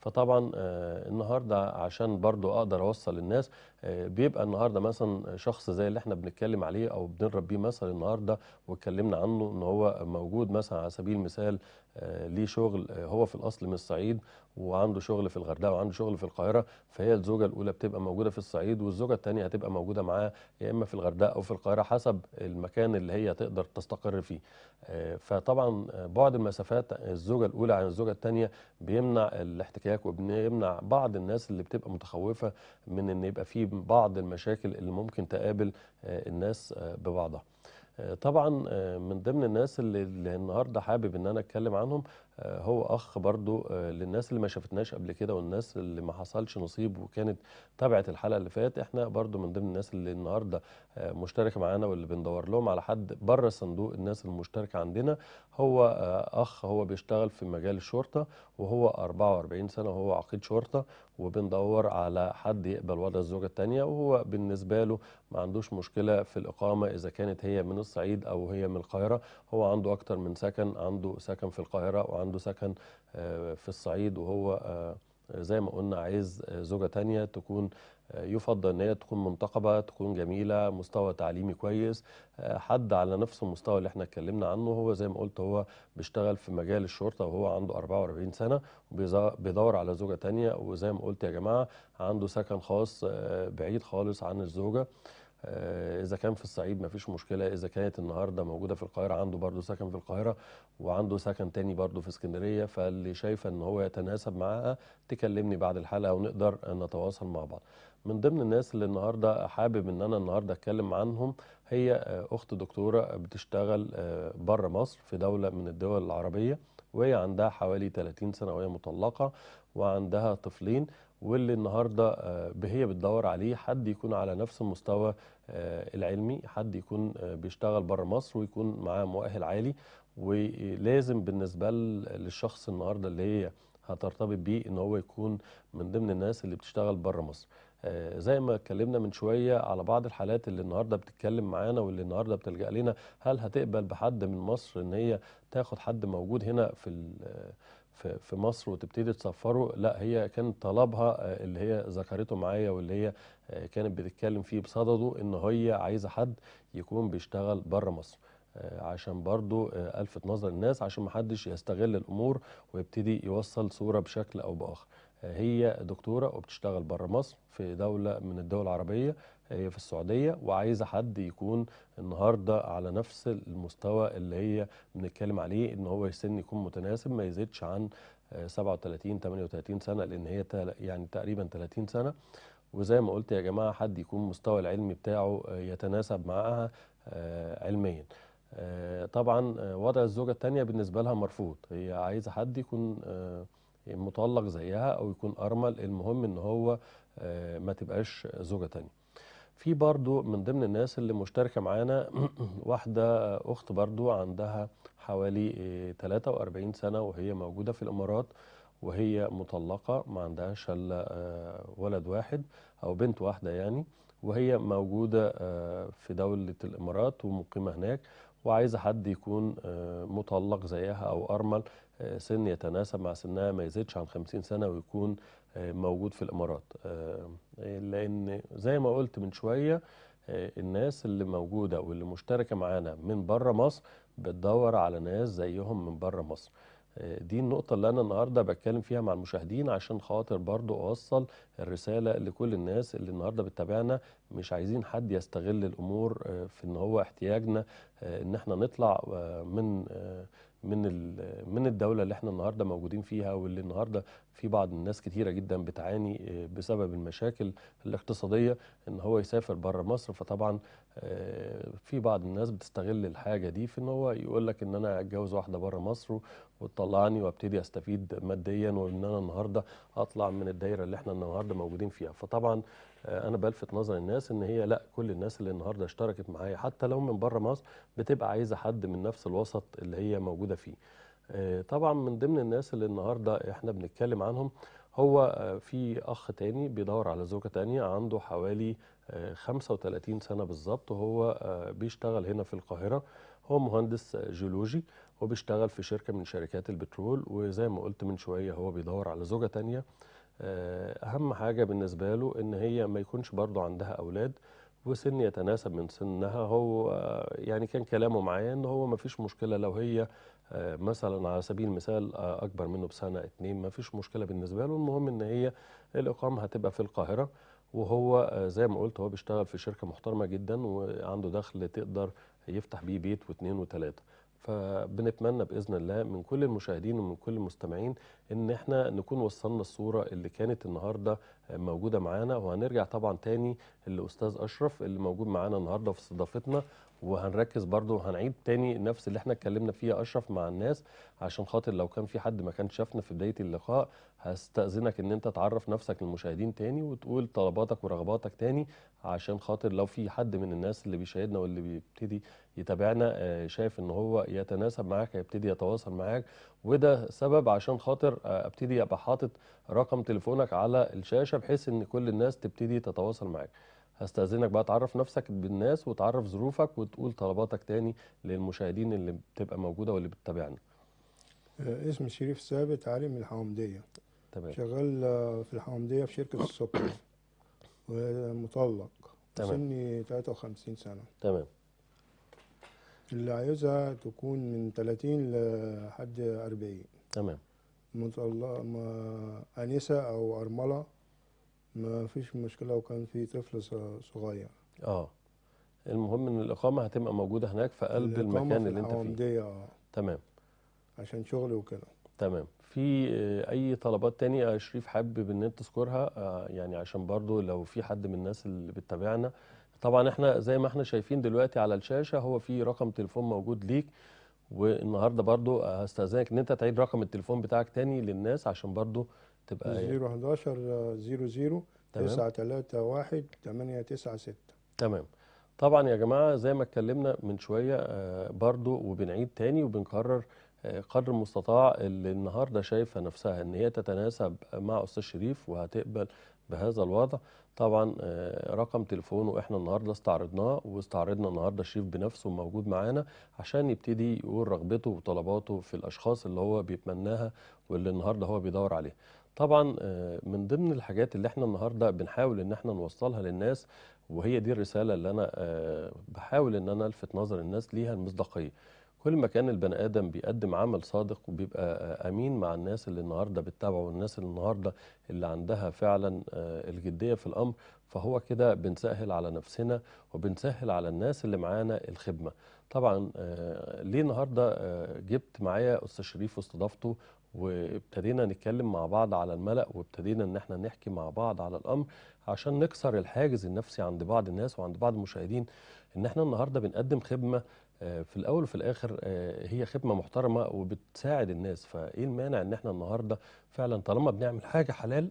فطبعا آه، النهارده عشان برضو اقدر اوصل للناس آه، بيبقى النهارده مثلا شخص زي اللي احنا بنتكلم عليه او بنربيه بيه النهارده واتكلمنا عنه ان هو موجود مثلا على سبيل المثال آه، ليه شغل آه، هو في الاصل من الصعيد وعنده شغل في الغردقه وعنده شغل في القاهره فهي الزوجه الاولى بتبقى موجوده في الصعيد والزوجه الثانيه هتبقى موجوده معاه يا اما في الغردقه او في القاهره حسب المكان اللي هي تقدر تستقر فيه. آه، فطبعا بعد المسافات الزوجه الاولى عن الزوجه الثانيه بيمنع الاحتكاك وبيمنع بعض الناس اللي بتبقى متخوفه من ان يبقى في بعض المشاكل اللي ممكن تقابل الناس ببعضها. طبعا آه، من ضمن الناس اللي النهارده حابب ان انا اتكلم عنهم آه، هو اخ برضو آه، للناس اللي ما شافتناش قبل كده والناس اللي ما حصلش نصيب وكانت تابعت الحلقه اللي فاتت احنا برضو من ضمن الناس اللي النهارده مشتركه معانا واللي بندور لهم على حد بره صندوق الناس المشتركه عندنا هو اخ هو بيشتغل في مجال الشرطه وهو 44 سنه وهو عقيد شرطه وبندور على حد يقبل وضع الزوجة التانية وهو بالنسبة له ما عندوش مشكلة في الإقامة إذا كانت هي من الصعيد أو هي من القاهرة هو عنده أكتر من سكن عنده سكن في القاهرة وعنده سكن آه، في الصعيد وهو آه، زي ما قلنا عايز آه، زوجة تانية تكون يفضل ان هي تكون منتقبه تكون جميله مستوى تعليمي كويس حد على نفس المستوى اللي احنا اتكلمنا عنه هو زي ما قلت هو بيشتغل في مجال الشرطه وهو عنده 44 سنه بيدور على زوجه تانية وزي ما قلت يا جماعه عنده سكن خاص آه، بعيد خالص عن الزوجه آه، إذا كان في الصعيد مفيش مشكلة إذا كانت النهاردة موجودة في القاهرة عنده برضو سكن في القاهرة وعنده سكن تاني برضو في اسكندرية فاللي شايفة إن هو يتناسب معاها تكلمني بعد الحلقة ونقدر نتواصل مع بعض من ضمن الناس اللي النهارده حابب ان انا النهارده اتكلم عنهم هي آه، اخت دكتوره بتشتغل آه، بره مصر في دوله من الدول العربيه وهي عندها حوالي 30 سنه وهي مطلقه وعندها طفلين واللي النهارده آه، هي بتدور عليه حد يكون على نفس المستوى العلمي حد يكون بيشتغل بره مصر ويكون معاه مؤهل عالي ولازم بالنسبه للشخص النهارده اللي هي هترتبط بيه ان هو يكون من ضمن الناس اللي بتشتغل بره مصر آه، زي ما اتكلمنا من شويه على بعض الحالات اللي النهارده بتتكلم معانا واللي النهارده بتلجا لنا هل هتقبل بحد من مصر ان هي تاخد حد موجود هنا في في مصر وتبتدي تسفره لا هي كان طلبها آه، اللي هي ذكرته معايا واللي هي آه، كانت بتتكلم فيه بصدده ان هي عايزه حد يكون بيشتغل بره مصر آه، عشان برضو آه، الفت نظر الناس عشان ما حدش يستغل الامور ويبتدي يوصل صوره بشكل او باخر آه، هي دكتوره وبتشتغل بره مصر في دوله من الدول العربيه هي في السعوديه وعايزه حد يكون النهارده على نفس المستوى اللي هي بنتكلم عليه ان هو السن يكون متناسب ما يزيدش عن 37 38 سنه لان هي يعني تقريبا 30 سنه وزي ما قلت يا جماعه حد يكون مستوى العلمي بتاعه يتناسب معاها علميا آه، طبعا آه، وضع الزوجة التانية بالنسبة لها مرفوض هي عايزة حد يكون آه، مطلق زيها أو يكون أرمل المهم إن هو ما تبقاش زوجة تانية في برضو من ضمن الناس اللي مشتركة معانا واحدة أخت برضو عندها حوالي 43 سنة وهي موجودة في الإمارات وهي مطلقة ما عندهاش ولد واحد أو بنت واحدة يعني وهي موجودة في دولة الإمارات ومقيمة هناك وعايزه حد يكون آه، مطلق زيها او ارمل آه، سن يتناسب مع سنها ما يزيدش عن 50 سنه ويكون آه، موجود في الامارات لان زي ما قلت من شويه الناس اللي موجوده واللي مشتركه معانا من بره مصر بتدور على ناس زيهم من بره مصر دي النقطة اللي أنا النهاردة بتكلم فيها مع المشاهدين عشان خاطر برضو أوصل الرسالة لكل الناس اللي النهاردة بتتابعنا مش عايزين حد يستغل الأمور آه، في إن هو احتياجنا آه، إن احنا نطلع آه، من من من الدوله اللي احنا النهارده موجودين فيها واللي النهارده في بعض الناس كتيره جدا بتعاني آه، بسبب المشاكل الاقتصاديه ان هو يسافر بره مصر فطبعا آه، في بعض الناس بتستغل الحاجه دي في ان هو يقول لك ان انا اتجوز واحده بره مصر وتطلعني وابتدي استفيد ماديا وان انا النهارده اطلع من الدايره اللي احنا النهارده موجودين فيها فطبعا آه، انا بلفت نظر الناس ان هي لا كل الناس اللي النهارده اشتركت معايا حتى لو من بره مصر بتبقى عايزه حد من نفس الوسط اللي هي موجوده فيه آه، طبعا من ضمن الناس اللي النهارده احنا بنتكلم عنهم هو آه، في اخ تاني بيدور على زوجه تانية عنده حوالي 35 سنه بالظبط وهو بيشتغل هنا في القاهره هو مهندس جيولوجي وبيشتغل في شركه من شركات البترول وزي ما قلت من شويه هو بيدور على زوجه تانية آه، اهم حاجه بالنسبه له ان هي ما يكونش برضو عندها اولاد وسن يتناسب من سنها هو آه، يعني كان كلامه معايا ان هو ما فيش مشكله لو هي آه، مثلا على سبيل المثال اكبر منه بسنه اتنين ما فيش مشكله بالنسبه له المهم ان هي الاقامه هتبقى في القاهره وهو زي ما قلت هو بيشتغل في شركه محترمه جدا وعنده دخل تقدر يفتح بيه بيت واثنين وثلاثه فبنتمنى باذن الله من كل المشاهدين ومن كل المستمعين ان احنا نكون وصلنا الصوره اللي كانت النهارده موجوده معانا وهنرجع طبعا تاني لاستاذ اشرف اللي موجود معانا النهارده في استضافتنا وهنركز برضو هنعيد تاني نفس اللي احنا اتكلمنا فيه اشرف مع الناس عشان خاطر لو كان في حد ما كانش شافنا في بدايه اللقاء هستاذنك ان انت تعرف نفسك للمشاهدين تاني وتقول طلباتك ورغباتك تاني عشان خاطر لو في حد من الناس اللي بيشاهدنا واللي بيبتدي يتابعنا آه، شايف ان هو يتناسب معاك هيبتدي يتواصل معاك وده سبب عشان خاطر آه، ابتدي ابقى حاطط رقم تليفونك على الشاشه بحيث ان كل الناس تبتدي تتواصل معاك هستأذنك بقى تعرف نفسك بالناس وتعرف ظروفك وتقول طلباتك تاني للمشاهدين اللي بتبقى موجودة واللي بتتابعنا آه، اسمي شريف ثابت علي من الحومدية تمام شغال في الحوامديه في شركة السكر ومطلق تمام سني 53 سنة تمام اللي عايزها تكون من 30 لحد 40 تمام ما شاء الله ما أنسة أو أرملة ما فيش مشكلة وكان في طفل صغير اه المهم ان الإقامة هتبقى موجودة هناك في قلب المكان اللي أنت فيه اه تمام عشان شغل وكده تمام في اي طلبات تانية يا شريف حابب ان انت تذكرها آه، يعني عشان برضو لو في حد من الناس اللي بتتابعنا طبعا احنا زي ما احنا شايفين دلوقتي على الشاشه هو في رقم تليفون موجود ليك والنهارده برضو هستاذنك ان انت تعيد رقم التليفون بتاعك تاني للناس عشان برضو تبقى 011 00 931 896 تمام طبعا يا جماعه زي ما اتكلمنا من شويه آه، برضو وبنعيد تاني وبنكرر آه، قدر المستطاع اللي النهارده شايفه نفسها ان هي تتناسب مع استاذ شريف وهتقبل بهذا الوضع طبعا آه، رقم تليفونه احنا النهارده استعرضناه واستعرضنا النهارده الشيف بنفسه موجود معانا عشان يبتدي يقول رغبته وطلباته في الاشخاص اللي هو بيتمناها واللي النهارده هو بيدور عليها. طبعا آه، من ضمن الحاجات اللي احنا النهارده بنحاول ان احنا نوصلها للناس وهي دي الرساله اللي انا آه، بحاول ان انا الفت نظر الناس ليها المصداقيه. كل ما كان البني ادم بيقدم عمل صادق وبيبقى امين مع الناس اللي النهارده بتتابعه والناس اللي النهارده اللي عندها فعلا آه، الجديه في الامر فهو كده بنسهل على نفسنا وبنسهل على الناس اللي معانا الخدمه. طبعا آه، ليه النهارده آه، جبت معايا استاذ شريف واستضافته وابتدينا نتكلم مع بعض على الملأ وابتدينا ان احنا نحكي مع بعض على الامر عشان نكسر الحاجز النفسي عند بعض الناس وعند بعض المشاهدين ان احنا النهارده بنقدم خدمه آه، في الاول وفي الاخر آه، هي خدمه محترمه وبتساعد الناس فايه المانع ان احنا النهارده فعلا طالما بنعمل حاجه حلال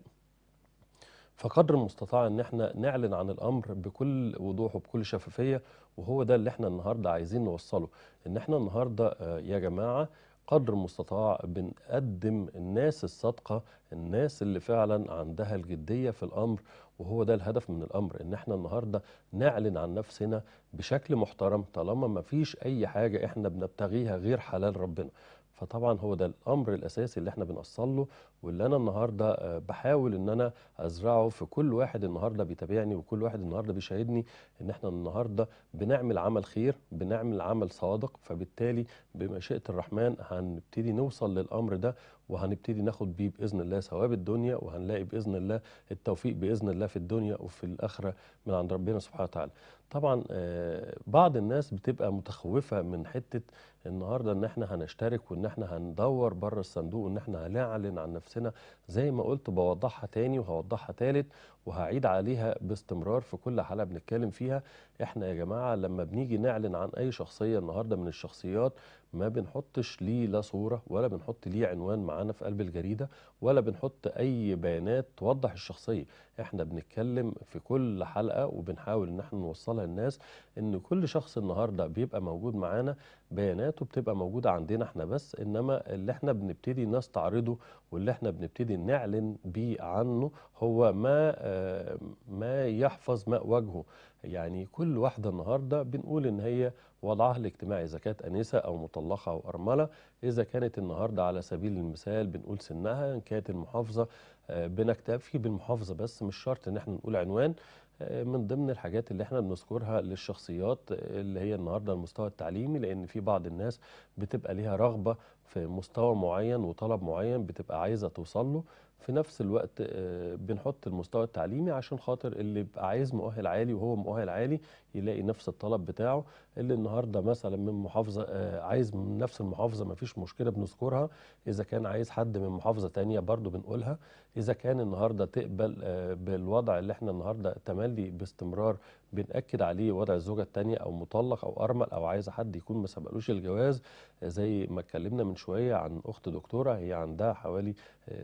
فقدر المستطاع ان احنا نعلن عن الامر بكل وضوح وبكل شفافيه وهو ده اللي احنا النهارده عايزين نوصله ان احنا النهارده آه، يا جماعه قدر المستطاع بنقدم الناس الصادقة الناس اللي فعلا عندها الجدية في الأمر وهو ده الهدف من الأمر إن احنا النهاردة نعلن عن نفسنا بشكل محترم طالما ما فيش أي حاجة احنا بنبتغيها غير حلال ربنا فطبعا هو ده الأمر الأساسي اللي احنا بنوصل له واللي انا النهارده آه، بحاول ان انا ازرعه في كل واحد النهارده بيتابعني وكل واحد النهارده بيشاهدني ان احنا النهارده بنعمل عمل خير بنعمل عمل صادق فبالتالي بمشيئه الرحمن هنبتدي نوصل للامر ده وهنبتدي ناخد بيه باذن الله ثواب الدنيا وهنلاقي باذن الله التوفيق باذن الله في الدنيا وفي الاخره من عند ربنا سبحانه وتعالى. طبعا آه، بعض الناس بتبقى متخوفه من حته النهارده ان احنا هنشترك وان احنا هندور بره الصندوق وان احنا هنعلن عن نفسنا نفسنا زي ما قلت بوضحها تاني وهوضحها تالت وهعيد عليها باستمرار في كل حلقة بنتكلم فيها احنا يا جماعة لما بنيجي نعلن عن اي شخصية النهاردة من الشخصيات ما بنحطش ليه لا صورة ولا بنحط ليه عنوان معانا في قلب الجريدة ولا بنحط أي بيانات توضح الشخصية احنا بنتكلم في كل حلقة وبنحاول ان احنا نوصلها للناس ان كل شخص النهاردة بيبقى موجود معانا بياناته بتبقى موجودة عندنا احنا بس انما اللي احنا بنبتدي نستعرضه واللي احنا بنبتدي نعلن بيه عنه هو ما آه، ما يحفظ ماء وجهه يعني كل واحدة النهاردة بنقول إن هي وضعها الاجتماعي إذا كانت أنسة أو مطلقة أو أرملة إذا كانت النهاردة على سبيل المثال بنقول سنها إن كانت المحافظة آه، بنكتفي بالمحافظة بس مش شرط إن احنا نقول عنوان آه، من ضمن الحاجات اللي احنا بنذكرها للشخصيات اللي هي النهارده المستوى التعليمي لان في بعض الناس بتبقى ليها رغبه في مستوى معين وطلب معين بتبقى عايزه توصل له في نفس الوقت آه، بنحط المستوى التعليمي عشان خاطر اللي عايز مؤهل عالي وهو مؤهل عالي يلاقي نفس الطلب بتاعه اللي النهارده مثلا من محافظه آه، عايز من نفس المحافظه ما فيش مشكله بنذكرها اذا كان عايز حد من محافظه ثانيه برضو بنقولها اذا كان النهارده تقبل آه، بالوضع اللي احنا النهارده تملي باستمرار بنأكد عليه وضع الزوجه الثانيه او مطلق او ارمل او عايزه حد يكون ما سبقلوش الجواز آه، زي ما اتكلمنا من شويه عن اخت دكتوره هي عندها حوالي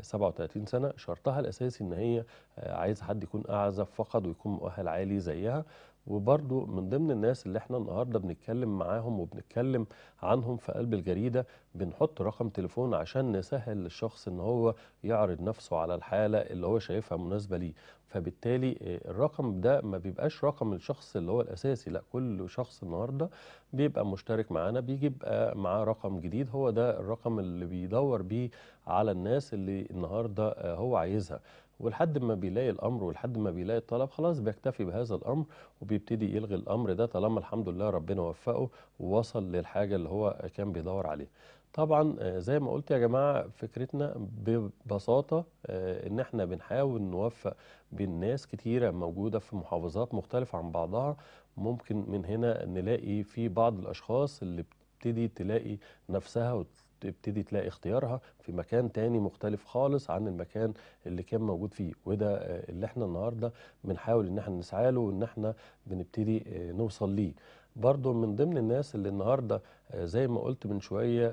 37 سنه شرطها الاساسي ان هي عايزه حد يكون اعزب فقط ويكون مؤهل عالي زيها وبرضو من ضمن الناس اللي احنا النهارده بنتكلم معاهم وبنتكلم عنهم في قلب الجريده بنحط رقم تليفون عشان نسهل للشخص ان هو يعرض نفسه على الحاله اللي هو شايفها مناسبه ليه فبالتالي آه، الرقم ده ما بيبقاش رقم الشخص اللي هو الاساسي لا كل شخص النهارده بيبقى مشترك معانا بيجي بقى معاه رقم جديد هو ده الرقم اللي بيدور بيه على الناس اللي النهارده آه، هو عايزها ولحد ما بيلاقي الامر ولحد ما بيلاقي الطلب خلاص بيكتفي بهذا الامر وبيبتدي يلغي الامر ده طالما الحمد لله ربنا وفقه ووصل للحاجه اللي هو كان بيدور عليها طبعا آه، زي ما قلت يا جماعه فكرتنا ببساطه آه، ان احنا بنحاول نوفق بين ناس كتيره موجوده في محافظات مختلفه عن بعضها ممكن من هنا نلاقي في بعض الاشخاص اللي بتبتدي تلاقي نفسها تبتدي تلاقي اختيارها في مكان تاني مختلف خالص عن المكان اللي كان موجود فيه وده آه، اللي احنا النهارده بنحاول ان احنا نسعى له وان احنا بنبتدي آه، نوصل ليه برضو من ضمن الناس اللي النهارده آه، زي ما قلت من شويه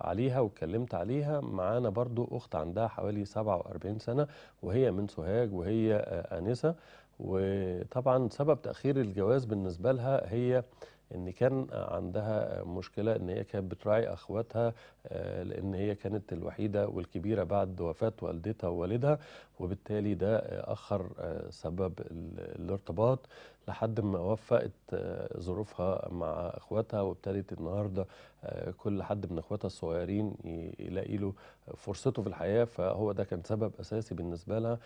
عليها واتكلمت عليها معانا برضو اخت عندها حوالي 47 سنه وهي من سوهاج وهي انسه وطبعا سبب تاخير الجواز بالنسبه لها هي ان كان عندها مشكله ان هي كانت بتراعي اخواتها آه، لان هي كانت الوحيده والكبيره بعد وفاه والدتها ووالدها وبالتالي ده اخر آه، سبب الارتباط لحد ما وفقت آه، ظروفها مع اخواتها وابتدت النهارده كل حد من اخواتها الصغيرين يلاقي له فرصته في الحياه فهو ده كان سبب اساسي بالنسبه لها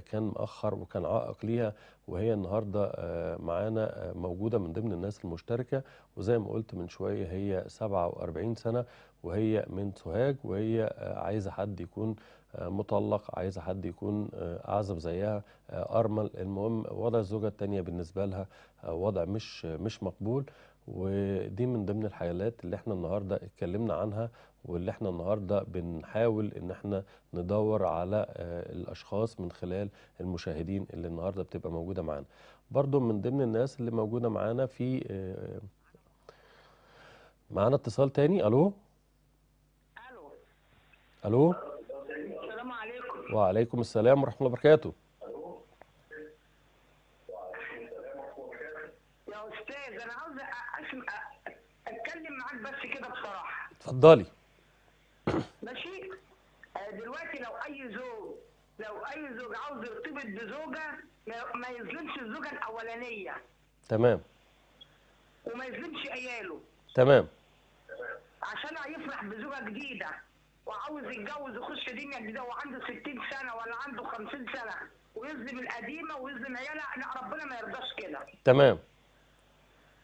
كان مأخر وكان عائق ليها وهي النهارده معانا موجوده من ضمن الناس المشتركه وزي ما قلت من شويه هي 47 سنه وهي من سوهاج وهي آه، عايزه حد يكون آه، مطلق عايزه حد يكون آه، اعزب زيها ارمل المهم وضع الزوجه الثانيه بالنسبه لها وضع مش مش مقبول ودي من ضمن الحالات اللي احنا النهارده اتكلمنا عنها واللي احنا النهارده بنحاول ان احنا ندور على الاشخاص من خلال المشاهدين اللي النهارده بتبقى موجوده معانا برضو من ضمن الناس اللي موجوده معانا في معانا اتصال تاني الو الو السلام عليكم وعليكم السلام ورحمه الله وبركاته يا استاذ انا عاوز اسمع اتكلم معاك بس كده بصراحه اتفضلي ماشي آه، دلوقتي لو اي زوج لو اي زوج عاوز يرتبط بزوجه ما يظلمش الزوجه الاولانيه تمام وما يظلمش عياله تمام عشان هيفرح بزوجه جديده وعاوز يتجوز يخش دنيا يعني جديده وعنده 60 سنه ولا عنده 50 سنه ويظلم القديمه ويظلم عيالها لا ربنا ما يرضاش كده تمام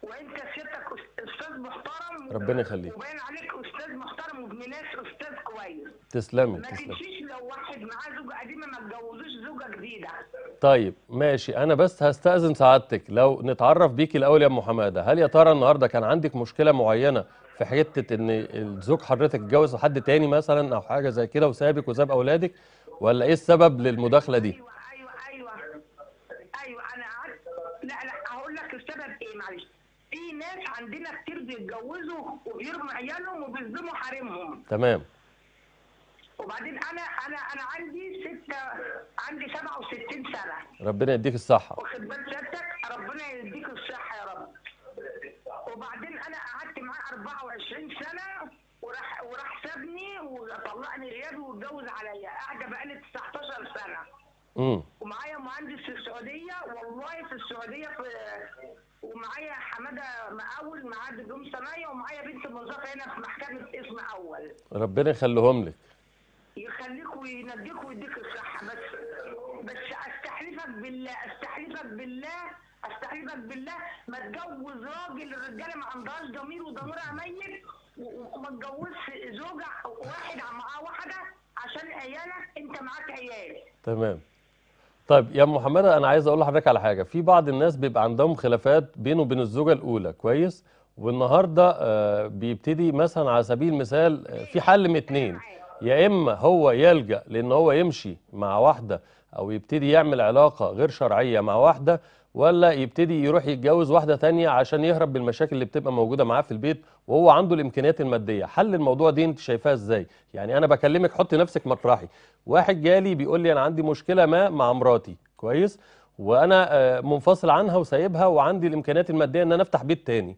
وانت سيادتك استاذ محترم ربنا يخليك وباين عليك استاذ محترم وابن ناس استاذ كويس تسلمي ما تسلمي ما تمشيش لو واحد معاه زوجه قديمه ما تجوزوش زوجه جديده طيب ماشي انا بس هستاذن سعادتك لو نتعرف بيكي الاول يا ام حماده هل يا ترى النهارده كان عندك مشكله معينه في حته ان الزوج حضرتك اتجوز حد تاني مثلا او حاجه زي كده وسابك وساب اولادك ولا ايه السبب للمداخله دي؟ ايوه ايوه ايوه ايوه انا قعدت لا لا هقول لك السبب ايه معلش في ناس عندنا كتير بيتجوزوا وبيرموا عيالهم وبيظلموا حريمهم تمام وبعدين انا انا انا عندي ستة عندي 67 سنه ربنا يديك الصحه واخد بال سيادتك ربنا يديك الصحه يا رب يعني اياد واتجوز عليا قاعده بقالي 19 سنه امم ومعايا مهندس في السعوديه والله في السعوديه في ومعايا حماده مقاول معاه دبلوم صنايع ومعايا بنت موظفه هنا في محكمه اسم اول ربنا يخليهم لك يخليك وينجيك ويديك الصحه بس بس استحلفك بالله استحلفك بالله استعيذك بالله ما تجوز راجل الرجاله ما عندهاش ضمير وضميرها ميت وما تجوزش زوجة واحد معاه واحده عشان عيالك انت معاك عيال تمام طيب يا محمد انا عايز اقول لحضرتك على حاجه في بعض الناس بيبقى عندهم خلافات بينه وبين الزوجه الاولى كويس والنهارده آه، بيبتدي مثلا على سبيل المثال آه، في حل من اتنين يا اما هو يلجا لان هو يمشي مع واحده او يبتدي يعمل علاقه غير شرعيه مع واحده ولا يبتدي يروح يتجوز واحدة تانية عشان يهرب من المشاكل اللي بتبقى موجودة معاه في البيت وهو عنده الإمكانيات المادية حل الموضوع دي أنت شايفاه إزاي يعني أنا بكلمك حط نفسك مطرحي واحد جالي بيقول لي أنا عندي مشكلة ما مع مراتي كويس وأنا آه، منفصل عنها وسايبها وعندي الإمكانيات المادية أن أنا أفتح بيت تاني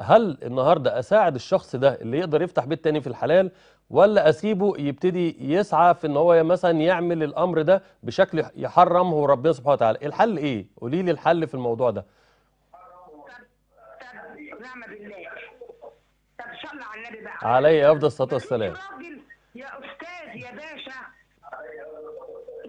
هل النهاردة أساعد الشخص ده اللي يقدر يفتح بيت تاني في الحلال ولا اسيبه يبتدي يسعى في ان هو مثلا يعمل الامر ده بشكل يحرمه ربنا سبحانه وتعالى الحل ايه قولي لي الحل في الموضوع ده نعم بالله طب صلى على النبي بقى عليه افضل الصلاه والسلام يا استاذ يا باشا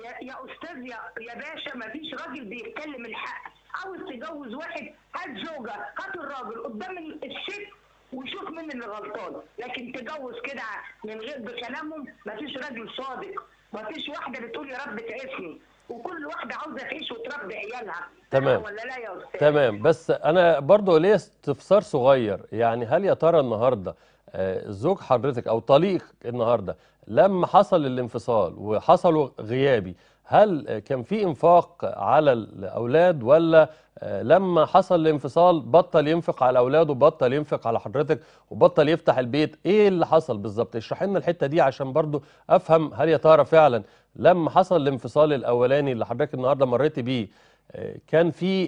يا, يا استاذ يا, يا باشا ما فيش راجل بيتكلم الحق عاوز تجوز واحد هات زوجه هات الراجل قدام الست ويشوف مين اللي غلطان لكن تجوز كده من غير بكلامهم مفيش راجل صادق مفيش واحده بتقول يا رب تعيشني وكل واحده عاوزه تعيش وتربي عيالها تمام ولا لا يا استاذ تمام بس انا برضو ليا استفسار صغير يعني هل يا ترى النهارده آه، زوج حضرتك او طليق النهارده لما حصل الانفصال وحصلوا غيابي هل كان في انفاق على الاولاد ولا آه، لما حصل الانفصال بطل ينفق على اولاده بطل ينفق على حضرتك وبطل يفتح البيت ايه اللي حصل بالظبط اشرح لنا الحته دي عشان برضو افهم هل يا ترى فعلا لما حصل الانفصال الاولاني اللي حضرتك النهارده مريتي بيه آه، كان في آه،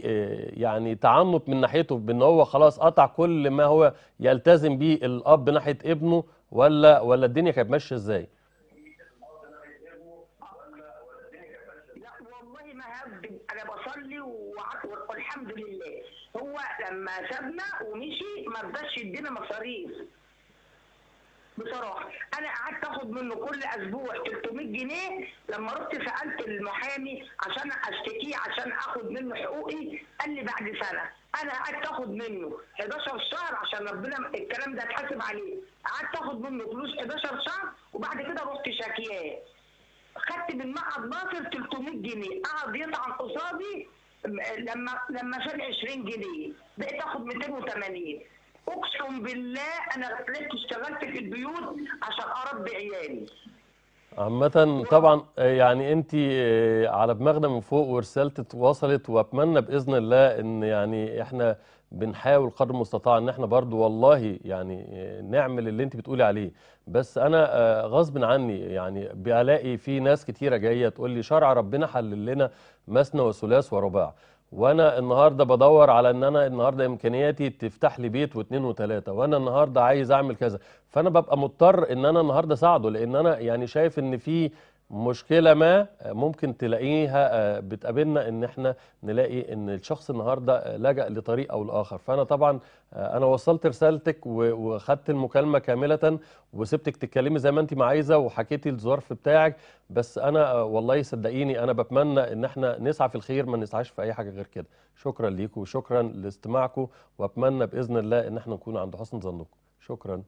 يعني تعنت من ناحيته بان هو خلاص قطع كل ما هو يلتزم به الاب ناحيه ابنه ولا ولا الدنيا كانت ماشيه ازاي؟ لما سابنا ومشي ما رضاش يدينا مصاريف بصراحه انا قعدت اخد منه كل اسبوع 300 جنيه لما رحت سالت المحامي عشان اشتكيه عشان اخد منه حقوقي قال لي بعد سنه انا قعدت اخد منه 11 شهر عشان ربنا الكلام ده اتحاسب عليه قعدت اخد منه فلوس 11 شهر وبعد كده رحت شاكياه خدت من معهد ناصر 300 جنيه قعد يطعن قصادي لما لما شال 20 جنيه بقيت اخد 280 اقسم بالله انا طلعت اشتغلت في البيوت عشان اربي عيالي عامة طبعا يعني انت آه، على دماغنا من فوق ورسالتك وصلت واتمنى باذن الله ان يعني احنا بنحاول قدر المستطاع ان احنا برضو والله يعني نعمل اللي انت بتقولي عليه بس انا آه، غصب عني يعني بلاقي في ناس كتيره جايه تقول لي شرع ربنا حلل لنا مثنى وثلاث ورباع وانا النهارده بدور على ان انا النهارده امكانياتي تفتح لي بيت واثنين وثلاثه وانا النهارده عايز اعمل كذا فانا ببقى مضطر ان انا النهارده اساعده لان انا يعني شايف ان في مشكلة ما ممكن تلاقيها آه، بتقابلنا ان احنا نلاقي ان الشخص النهاردة آه، لجأ لطريق او الاخر فانا طبعا آه، انا وصلت رسالتك وخدت المكالمة كاملة وسبتك تتكلمي زي ما انت ما عايزة وحكيتي الظرف بتاعك بس انا والله صدقيني انا بتمنى ان احنا نسعى في الخير ما نسعاش في اي حاجة غير كده شكرا ليكم وشكرا لاستماعكم واتمنى باذن الله ان احنا نكون عند حسن ظنكم شكرا